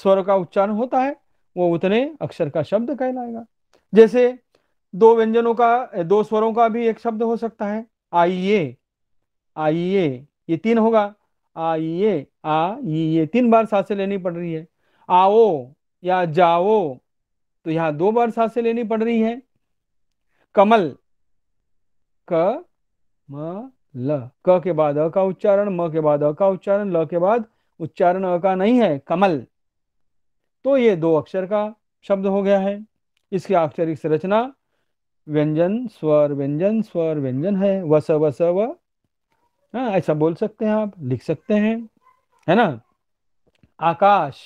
स्वर का उच्चारण होता है वो उतने अक्षर का शब्द कहलाएगा जैसे दो व्यंजनों का दो स्वरों का भी एक शब्द हो सकता है आइए आइए ये तीन होगा आइए आ ये तीन बार सांसें लेनी पड़ रही है आओ या जाओ तो यहां दो बार सांसें लेनी पड़ रही है कमल क म ल क के बाद अ का उच्चारण म के बाद अ का उच्चारण ल के बाद उच्चारण अ का नहीं है कमल तो ये दो अक्षर का शब्द हो गया है इसकी आक्षरिक संरचना व्यंजन स्वर व्यंजन स्वर व्यंजन है वस वस व हाँ ऐसा बोल सकते हैं आप लिख सकते हैं है ना आकाश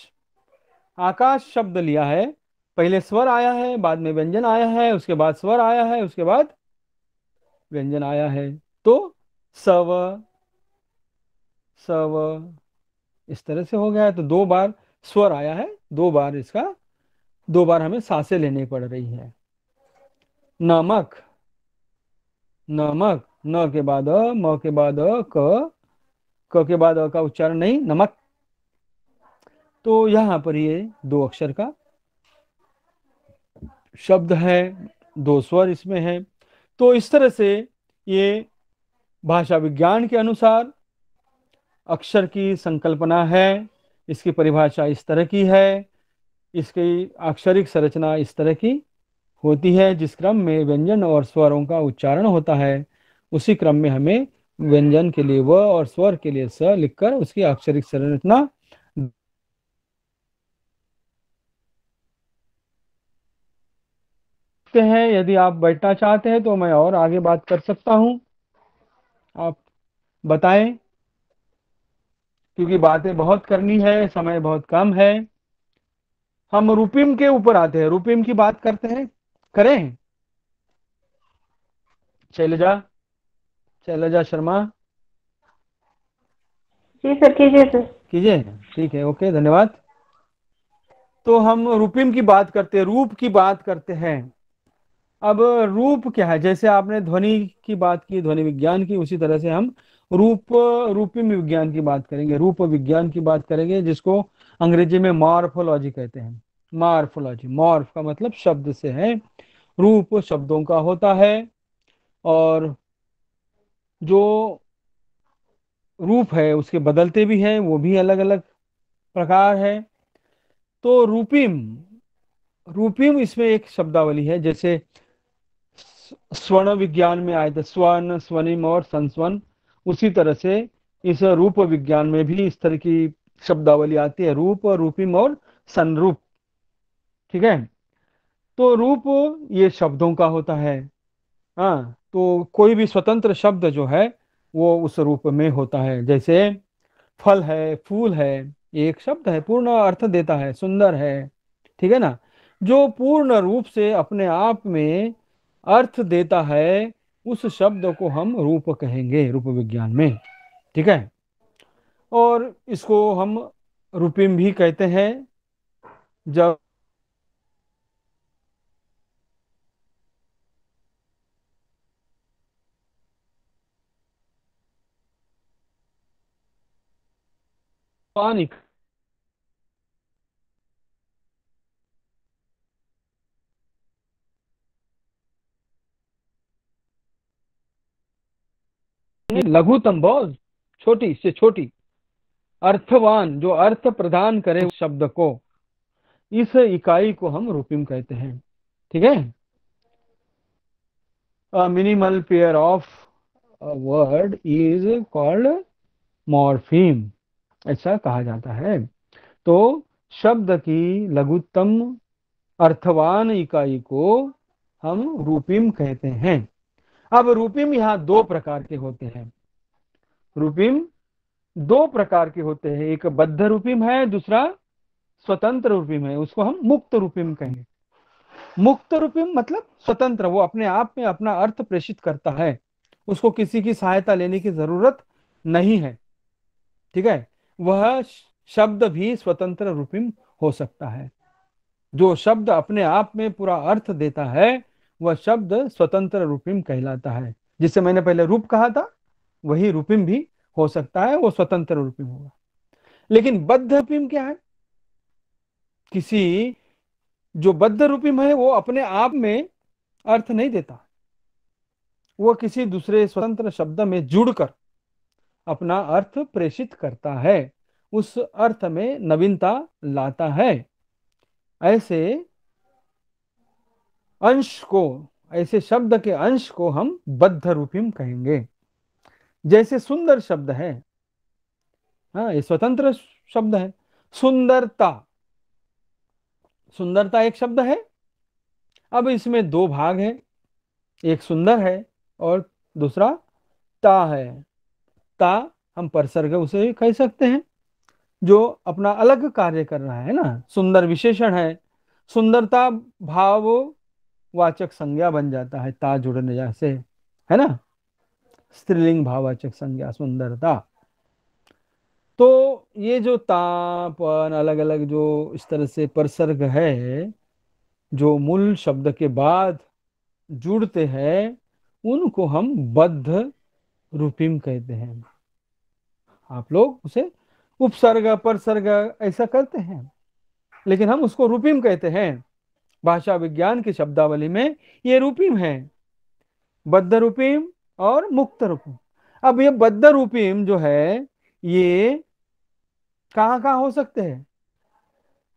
आकाश शब्द लिया है पहले स्वर आया है बाद में व्यंजन आया है उसके बाद स्वर आया है उसके बाद व्यंजन आया है तो सव सव इस तरह से हो गया है तो दो बार स्वर आया है दो बार इसका दो बार हमें सांसें लेनी पड़ रही है नमक नमक न के बाद म के बाद क क के बाद अ का उच्चारण नहीं नमक तो यहां पर ये दो अक्षर का शब्द है दो स्वर इसमें है तो इस तरह से ये भाषा विज्ञान के अनुसार अक्षर की संकल्पना है इसकी परिभाषा इस तरह की है इसकी अक्षरिक संरचना इस तरह की होती है जिस क्रम में व्यंजन और स्वरों का उच्चारण होता है उसी क्रम में हमें व्यंजन के लिए व और स्वर के लिए स लिखकर उसकी अक्षरिक संरचना हैं यदि आप बैठना चाहते हैं तो मैं और आगे बात कर सकता हूं आप बताएं क्योंकि बातें बहुत करनी है समय बहुत कम है हम रूपिम के ऊपर आते हैं रूपिम की बात करते हैं करें शैलजा शैलजा शर्मा जी सर कीजिए सर कीजिए ठीक है ओके धन्यवाद तो हम रूपिम की बात करते हैं रूप की बात करते हैं अब रूप क्या है जैसे आपने ध्वनि की बात की ध्वनि विज्ञान की उसी तरह से हम रूप रूपी में विज्ञान की बात करेंगे रूप विज्ञान की बात करेंगे जिसको अंग्रेजी में मार्फोलॉजी कहते हैं मार्फोलॉजी मार्फ का मतलब शब्द से है रूप शब्दों का होता है और जो रूप है उसके बदलते भी हैं वो भी अलग अलग प्रकार है तो रूपिम रूपिम इसमें एक शब्दावली है जैसे स्वर्ण विज्ञान में आए थे स्वर्ण स्वनिम और संस्वन उसी तरह से इस रूप विज्ञान में भी इस तरह की शब्दावली आती है रूप रूपिम और संरूप ठीक है तो रूप ये शब्दों का होता है हाँ तो कोई भी स्वतंत्र शब्द जो है वो उस रूप में होता है जैसे फल है फूल है एक शब्द है पूर्ण अर्थ देता है सुंदर है ठीक है ना जो पूर्ण रूप से अपने आप में अर्थ देता है उस शब्द को हम रूप कहेंगे रूप विज्ञान में ठीक है और इसको हम रूपिम भी कहते हैं जब पानी लघुतम बहुत छोटी से छोटी अर्थवान जो अर्थ प्रदान करे शब्द को इस इकाई को हम रूपिम कहते हैं ठीक है minimal pair of word is called morpheme ऐसा कहा जाता है तो शब्द की लघुतम अर्थवान इकाई को हम रूपिम कहते हैं अब रूपिम यहां दो प्रकार के होते हैं रूपिम दो प्रकार के होते हैं एक बद्ध रूपीम है दूसरा स्वतंत्र रूपिम है उसको हम मुक्त रूपीम कहेंगे मुक्त रूपीम मतलब स्वतंत्र वो अपने आप में अपना अर्थ प्रेषित करता है उसको किसी की सहायता लेने की जरूरत नहीं है ठीक है वह शब्द भी स्वतंत्र रूपीम हो सकता है जो शब्द अपने आप में पूरा अर्थ देता है वह शब्द स्वतंत्र रूपीम कहलाता है जिसे मैंने पहले रूप कहा था वही रूपिम भी हो सकता है वो स्वतंत्र रूपिम होगा लेकिन बद्ध रूपिम क्या है किसी जो बद्ध रूपिम है वो अपने आप में अर्थ नहीं देता वो किसी दूसरे स्वतंत्र शब्द में जुड़कर अपना अर्थ प्रेषित करता है उस अर्थ में नवीनता लाता है ऐसे अंश को ऐसे शब्द के अंश को हम बद्ध रूपिम कहेंगे जैसे सुंदर शब्द है हाँ ये स्वतंत्र शब्द है सुंदरता सुंदरता एक शब्द है अब इसमें दो भाग है एक सुंदर है और दूसरा ता है ता हम परसर्ग उसे कह सकते हैं जो अपना अलग कार्य कर रहा है ना सुंदर विशेषण है सुंदरता भाव वाचक संज्ञा बन जाता है ता जुड़ने जैसे है ना स्त्रीलिंग भावाचक संज्ञा सुंदरता तो ये जो तापन अलग अलग जो इस तरह से परसर्ग है जो मूल शब्द के बाद जुड़ते हैं उनको हम बद्ध रूपीम कहते हैं आप लोग उसे उपसर्ग परसर्ग ऐसा करते हैं लेकिन हम उसको रूपीम कहते हैं भाषा विज्ञान की शब्दावली में ये रूपीम है बद्ध रूपीम और मुक्त रूपम अब ये बद्ध रूपीम जो है ये कहाँ कहां हो सकते हैं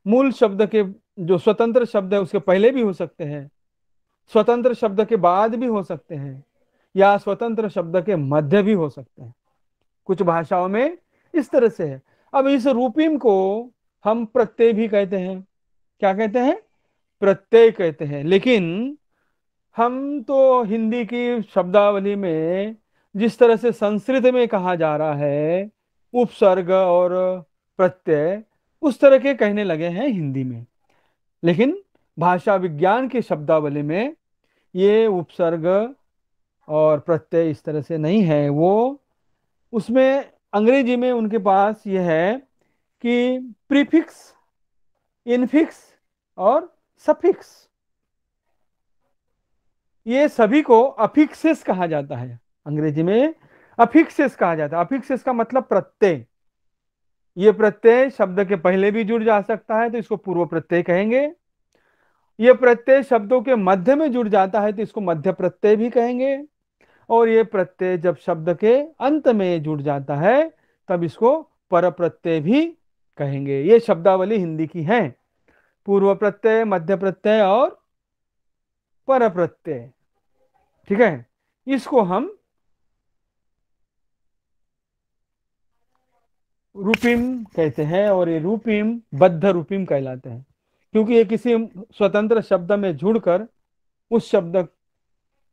मूल शब्द के जो स्वतंत्र शब्द है उसके पहले भी हो सकते हैं स्वतंत्र शब्द के बाद भी हो सकते हैं या स्वतंत्र शब्द के मध्य भी हो सकते हैं कुछ भाषाओं में इस तरह से है अब इस रूपीम को हम प्रत्यय भी कहते हैं क्या कहते हैं प्रत्यय कहते हैं लेकिन हम तो हिंदी की शब्दावली में जिस तरह से संस्कृत में कहा जा रहा है उपसर्ग और प्रत्यय उस तरह के कहने लगे हैं हिंदी में लेकिन भाषा विज्ञान की शब्दावली में ये उपसर्ग और प्रत्यय इस तरह से नहीं है वो उसमें अंग्रेजी में उनके पास ये है कि प्रीफिक्स इनफिक्स और सफिक्स ये सभी को अफिक्सेस कहा जाता है अंग्रेजी में अफिक्सेस कहा जाता है अफिक्सेस का मतलब प्रत्यय ये प्रत्यय शब्द के पहले भी जुड़ जा सकता है तो इसको पूर्व प्रत्यय कहेंगे ये प्रत्यय शब्दों के मध्य में जुड़ जाता है तो इसको मध्य प्रत्यय भी कहेंगे और ये प्रत्यय जब शब्द के अंत में जुड़ जाता है तब इसको पर प्रत्यय भी कहेंगे ये शब्दावली हिंदी की है पूर्व प्रत्यय मध्य प्रत्यय और पर प्रत्यय ठीक है इसको हम रूपिम कहते हैं और ये रूपिम बद्ध रूपिम कहलाते हैं क्योंकि ये किसी स्वतंत्र शब्द में जुड़कर उस शब्द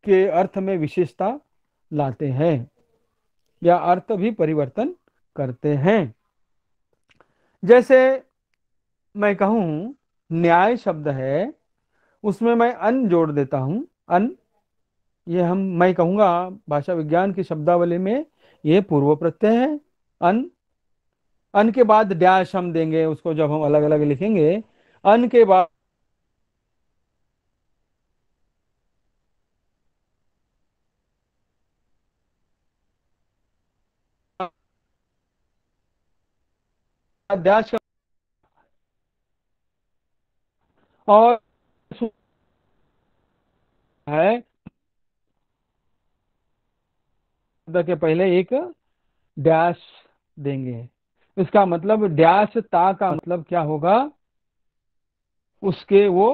के अर्थ में विशेषता लाते हैं या अर्थ भी परिवर्तन करते हैं जैसे मैं कहूं न्याय शब्द है उसमें मैं अन जोड़ देता हूं अन ये हम मैं कहूंगा भाषा विज्ञान की शब्दावली में ये पूर्व प्रत्यय है अन अन के बाद डैश हम देंगे उसको जब हम अलग अलग लिखेंगे अन के बाद और है के पहले एक डैश देंगे इसका मतलब डैश ता का मतलब क्या होगा उसके वो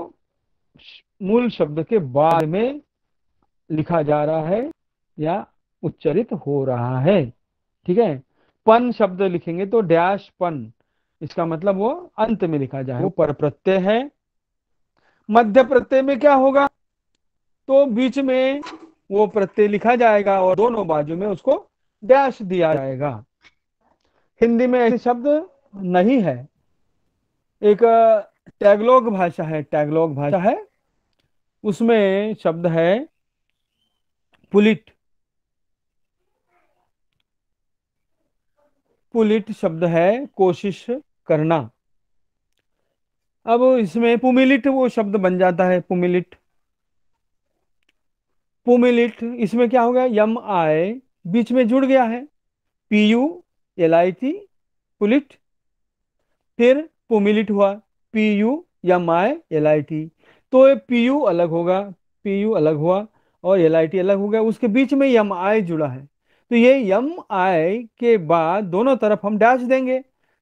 मूल शब्द के बाद में लिखा जा रहा है या उच्चरित हो रहा है ठीक है पन शब्द लिखेंगे तो डैश पन इसका मतलब वो अंत में लिखा जाए वो पर प्रत्यय है मध्य प्रत्यय में क्या होगा तो बीच में वो प्रत्यय लिखा जाएगा और दोनों बाजू में उसको डैश दिया जाएगा हिंदी में ऐसे शब्द नहीं है एक टैगलॉग भाषा है टैगलॉग भाषा है उसमें शब्द है पुलिट पुलिट शब्द है कोशिश करना अब इसमें पुमिलिट वो शब्द बन जाता है पुमिलिट पुमिलिट इसमें क्या हो गया यम आई बीच में जुड़ गया है P U L I T पुलिट फिर पुमिलिट हुआ P U M I L I T तो ये पी यू अलग होगा पी यू अलग हुआ और एल आई टी अलग हो गया उसके बीच में यम आई जुड़ा है तो ये यम आई के बाद दोनों तरफ हम डैश देंगे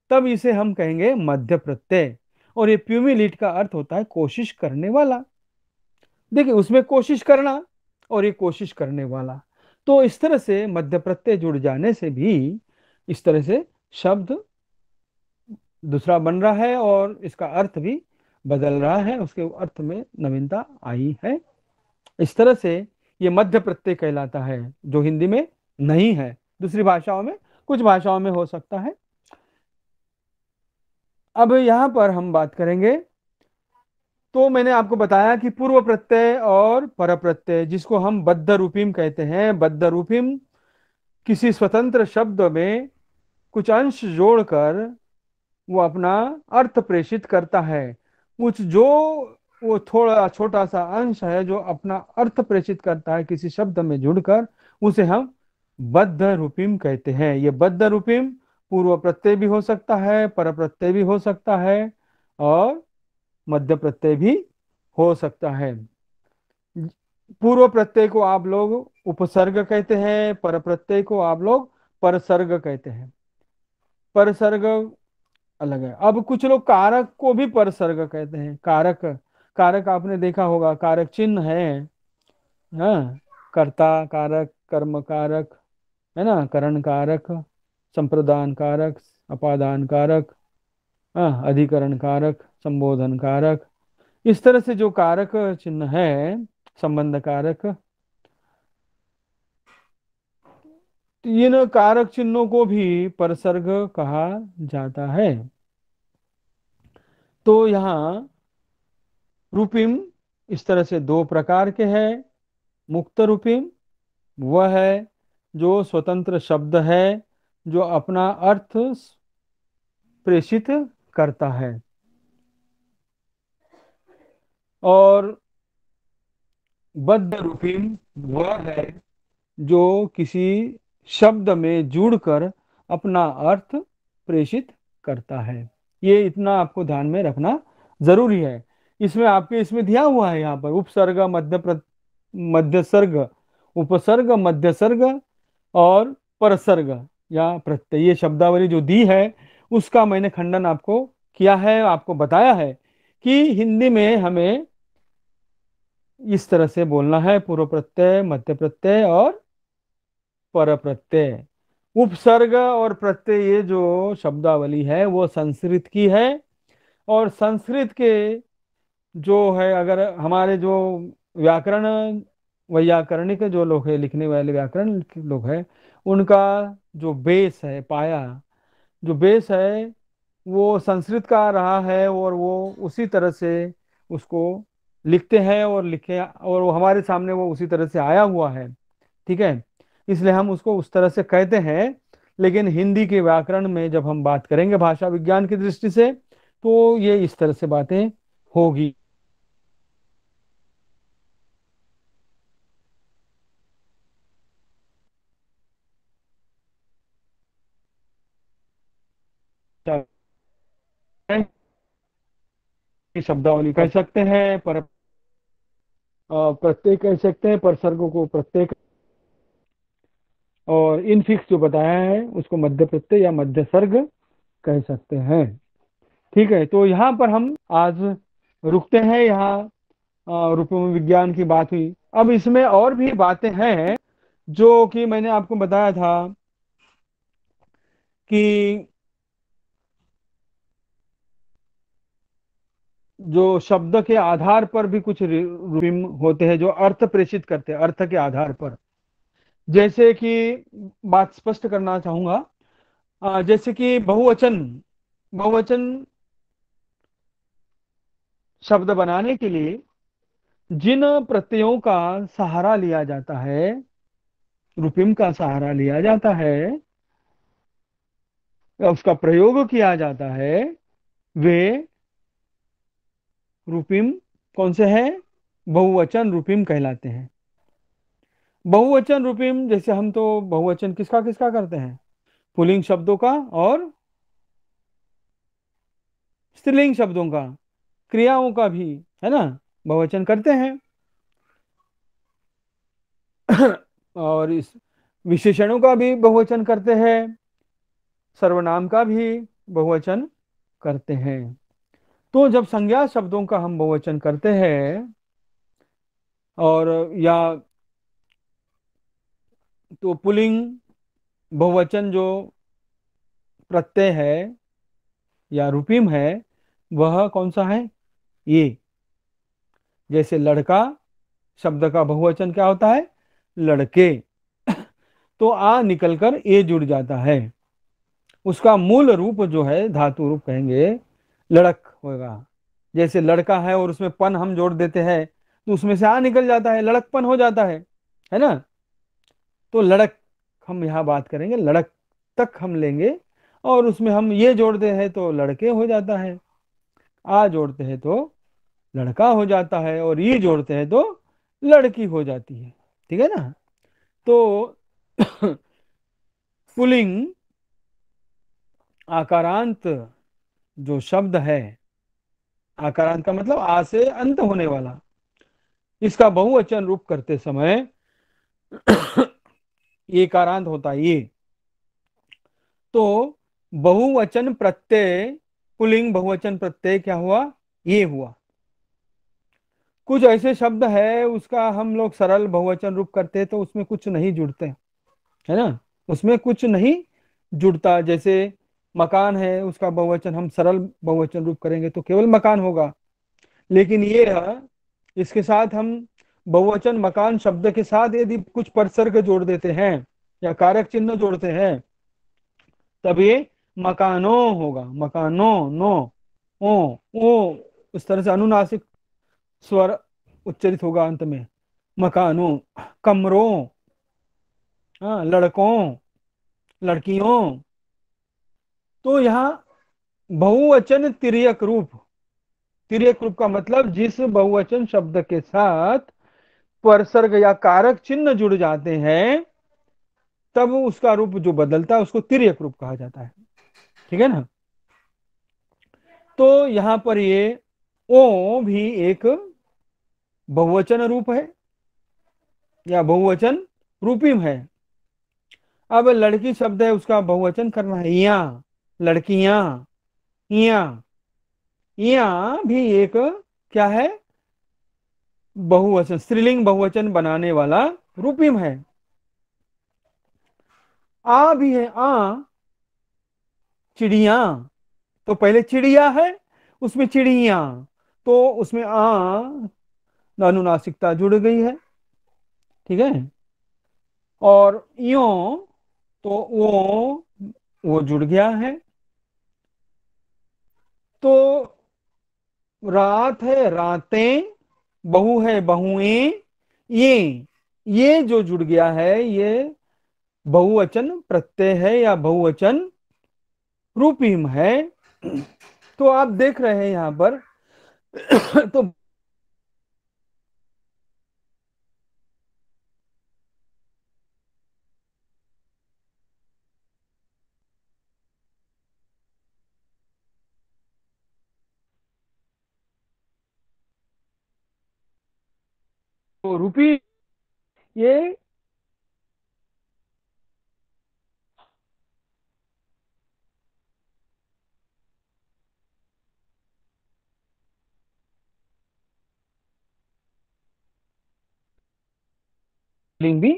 तब इसे हम कहेंगे मध्य प्रत्यय और ये प्यूमिलिट का अर्थ होता है कोशिश करने वाला देखिए उसमें कोशिश करना और ये कोशिश करने वाला तो इस तरह से मध्य प्रत्यय जुड़ जाने से भी इस तरह से शब्द दूसरा बन रहा है और इसका अर्थ भी बदल रहा है उसके अर्थ में नवीनता आई है इस तरह से ये मध्य प्रत्यय कहलाता है जो हिंदी में नहीं है दूसरी भाषाओं में कुछ भाषाओं में हो सकता है अब यहां पर हम बात करेंगे तो मैंने आपको बताया कि पूर्व प्रत्यय और पर प्रत्यय जिसको हम बद्ध रूपीम कहते हैं बद्ध रूपीम किसी स्वतंत्र शब्द में कुछ अंश जोड़कर वो अपना अर्थ प्रेषित करता है कुछ जो वो थोड़ा छोटा सा अंश है जो अपना अर्थ प्रेषित करता है किसी शब्द में जुड़कर उसे हम बद्ध रूपीम कहते हैं ये बद्ध रूपीम पूर्व प्रत्यय भी हो सकता है पर प्रत्यय भी हो सकता है और मध्य प्रत्यय भी हो सकता है पूर्व प्रत्यय को आप लोग उपसर्ग कहते हैं पर प्रत्यय को आप लोग परसर्ग कहते हैं परसर्ग अलग है अब कुछ लोग कारक को भी परसर्ग कहते हैं कारक कारक आपने देखा होगा कारक चिन्ह है हाँ, कर्ता कारक कर्म कारक है ना करण कारक संप्रदान कारक अपादान कारक हाँ, अधिकरण कारक संबोधन कारक इस तरह से जो कारक चिन्ह है संबंध कारक इन कारक चिन्हों को भी परसर्ग कहा जाता है तो यहाँ रूपिम इस तरह से दो प्रकार के हैं मुक्त रूपिम वह है जो स्वतंत्र शब्द है जो अपना अर्थ प्रेषित करता है और बद्ध रूपीम वह है जो किसी शब्द में जुड़कर अपना अर्थ प्रेषित करता है ये इतना आपको ध्यान में रखना जरूरी है इसमें आपके इसमें दिया हुआ है यहाँ पर उपसर्ग मध्य मध्यसर्ग उपसर्ग मध्य सर्ग और परसर्ग या प्रत्यय ये शब्दावली जो दी है उसका मैंने खंडन आपको किया है आपको बताया है कि हिंदी में हमें इस तरह से बोलना है पूर्व प्रत्यय मध्य प्रत्यय और पर प्रत्यय उपसर्ग और प्रत्यय ये जो शब्दावली है वो संस्कृत की है और संस्कृत के जो है अगर हमारे जो व्याकरण वैयाकरणिक जो लोग है लिखने वाले व्याकरण लोग है उनका जो बेस है पाया जो बेस है वो संस्कृत का रहा है और वो उसी तरह से उसको लिखते हैं और लिखे और वो हमारे सामने वो उसी तरह से आया हुआ है ठीक है इसलिए हम उसको उस तरह से कहते हैं लेकिन हिंदी के व्याकरण में जब हम बात करेंगे भाषा विज्ञान की दृष्टि से तो ये इस तरह से बातें होगी Okay. शब्दावली कह सकते हैं पर प्रत्येक कह सकते हैं पर सर्गों को प्रत्येक और फिक्स जो बताया है उसको मध्य प्रत्यय या मध्य सर्ग कह सकते हैं ठीक है तो यहाँ पर हम आज रुकते हैं यहाँ रूप विज्ञान की बात हुई अब इसमें और भी बातें हैं जो कि मैंने आपको बताया था कि जो शब्द के आधार पर भी कुछ रूपिम होते हैं जो अर्थ प्रेषित करते हैं अर्थ के आधार पर जैसे कि बात स्पष्ट करना चाहूंगा जैसे कि बहुवचन बहुवचन शब्द बनाने के लिए जिन प्रत्ययों का सहारा लिया जाता है रूपिम का सहारा लिया जाता है उसका प्रयोग किया जाता है वे रूपिम कौन से है बहुवचन रूपिम कहलाते हैं बहुवचन रूपिम जैसे हम तो बहुवचन किसका किसका करते हैं पुलिंग शब्दों का और स्त्रीलिंग शब्दों का क्रियाओं का भी है ना बहुवचन करते हैं और इस विशेषणों का भी बहुवचन करते हैं सर्वनाम का भी बहुवचन करते हैं तो जब संज्ञा शब्दों का हम बहुवचन करते हैं और या तो पुलिंग बहुवचन जो प्रत्यय है या रूपीम है वह कौन सा है ये जैसे लड़का शब्द का बहुवचन क्या होता है लड़के तो आ निकलकर ए जुड़ जाता है उसका मूल रूप जो है धातु रूप कहेंगे लड़क होगा जैसे लड़का है और उसमें पन हम जोड़ देते हैं तो उसमें से आ निकल जाता है लड़कपन हो जाता है है ना तो लड़क हम यहाँ बात करेंगे लड़क तक हम लेंगे और उसमें हम ये जोड़ते हैं तो लड़के हो जाता है आ जोड़ते हैं तो लड़का हो जाता है और ये जोड़ते हैं तो लड़की हो जाती है ठीक है ना तो पुलिंग आकारांत जो शब्द है आकारांत का मतलब आ से अंत होने वाला इसका बहुवचन रूप करते समय ये कारांत होता ये तो बहुवचन प्रत्यय पुलिंग बहुवचन प्रत्यय क्या हुआ ये हुआ कुछ ऐसे शब्द है उसका हम लोग सरल बहुवचन रूप करते तो उसमें कुछ नहीं जुड़ते है ना उसमें कुछ नहीं जुड़ता जैसे मकान है उसका बहुवचन हम सरल बहुवचन रूप करेंगे तो केवल मकान होगा लेकिन ये है इसके साथ हम बहुवचन मकान शब्द के साथ यदि कुछ परसर्ग जोड़ देते हैं या कारक चिन्ह जोड़ते हैं तब ये मकानो होगा मकानो नो ओ ओ उस तरह से अनुनासिक स्वर उच्चरित होगा अंत में मकानों कमरों हाँ लड़कों लड़कियों तो यहाँ बहुवचन तिरक रूप तिरयक रूप का मतलब जिस बहुवचन शब्द के साथ परसर्ग या कारक चिन्ह जुड़ जाते हैं तब उसका रूप जो बदलता है उसको तिरयक रूप कहा जाता है ठीक है ना तो यहां पर ये ओ भी एक बहुवचन रूप है या बहुवचन रूपी है अब लड़की शब्द है उसका बहुवचन करना है यहां लड़कियां इया इया भी एक क्या है बहुवचन स्त्रीलिंग बहुवचन बनाने वाला रूपिम है आ भी है आ चिड़िया तो पहले चिड़िया है उसमें चिड़िया तो उसमें आ अनुनासिकता जुड़ गई है ठीक है और यो तो वो वो जुड़ गया है तो रात है रातें बहु है बहुएं ये ये जो जुड़ गया है ये बहुवचन प्रत्यय है या बहुवचन रूपीम है तो आप देख रहे हैं यहां पर तो तो रुपी ये लिंग भी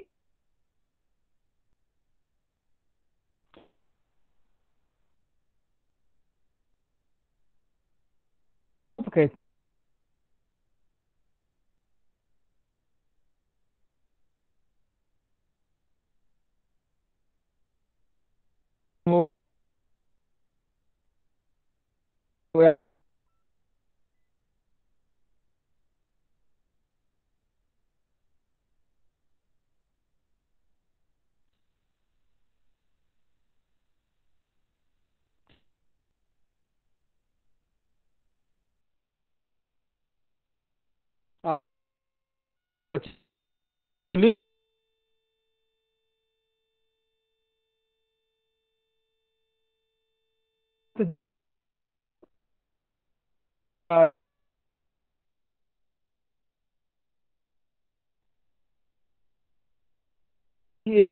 Okay. Well, uh, Uh, yeah.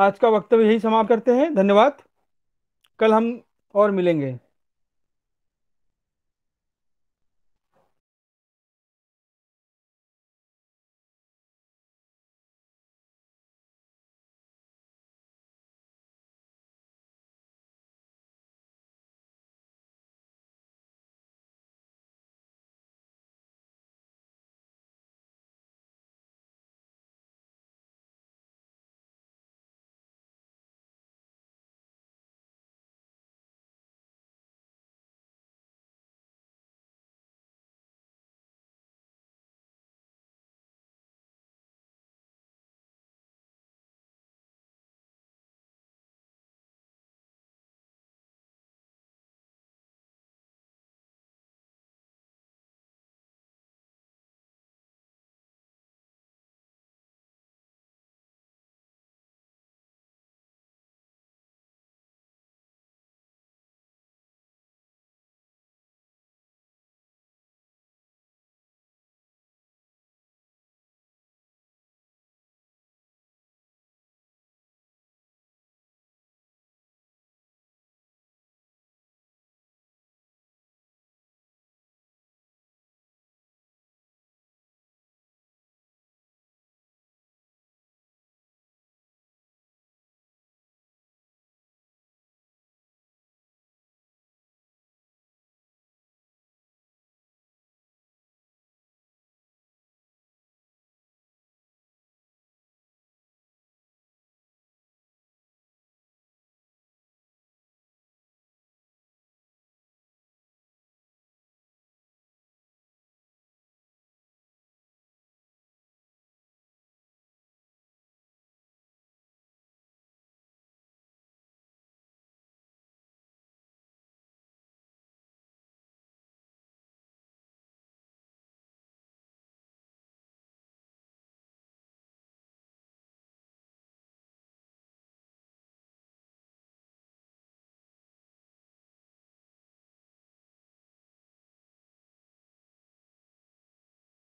आज का वक्तव्य यही समाप्त करते हैं धन्यवाद कल हम और मिलेंगे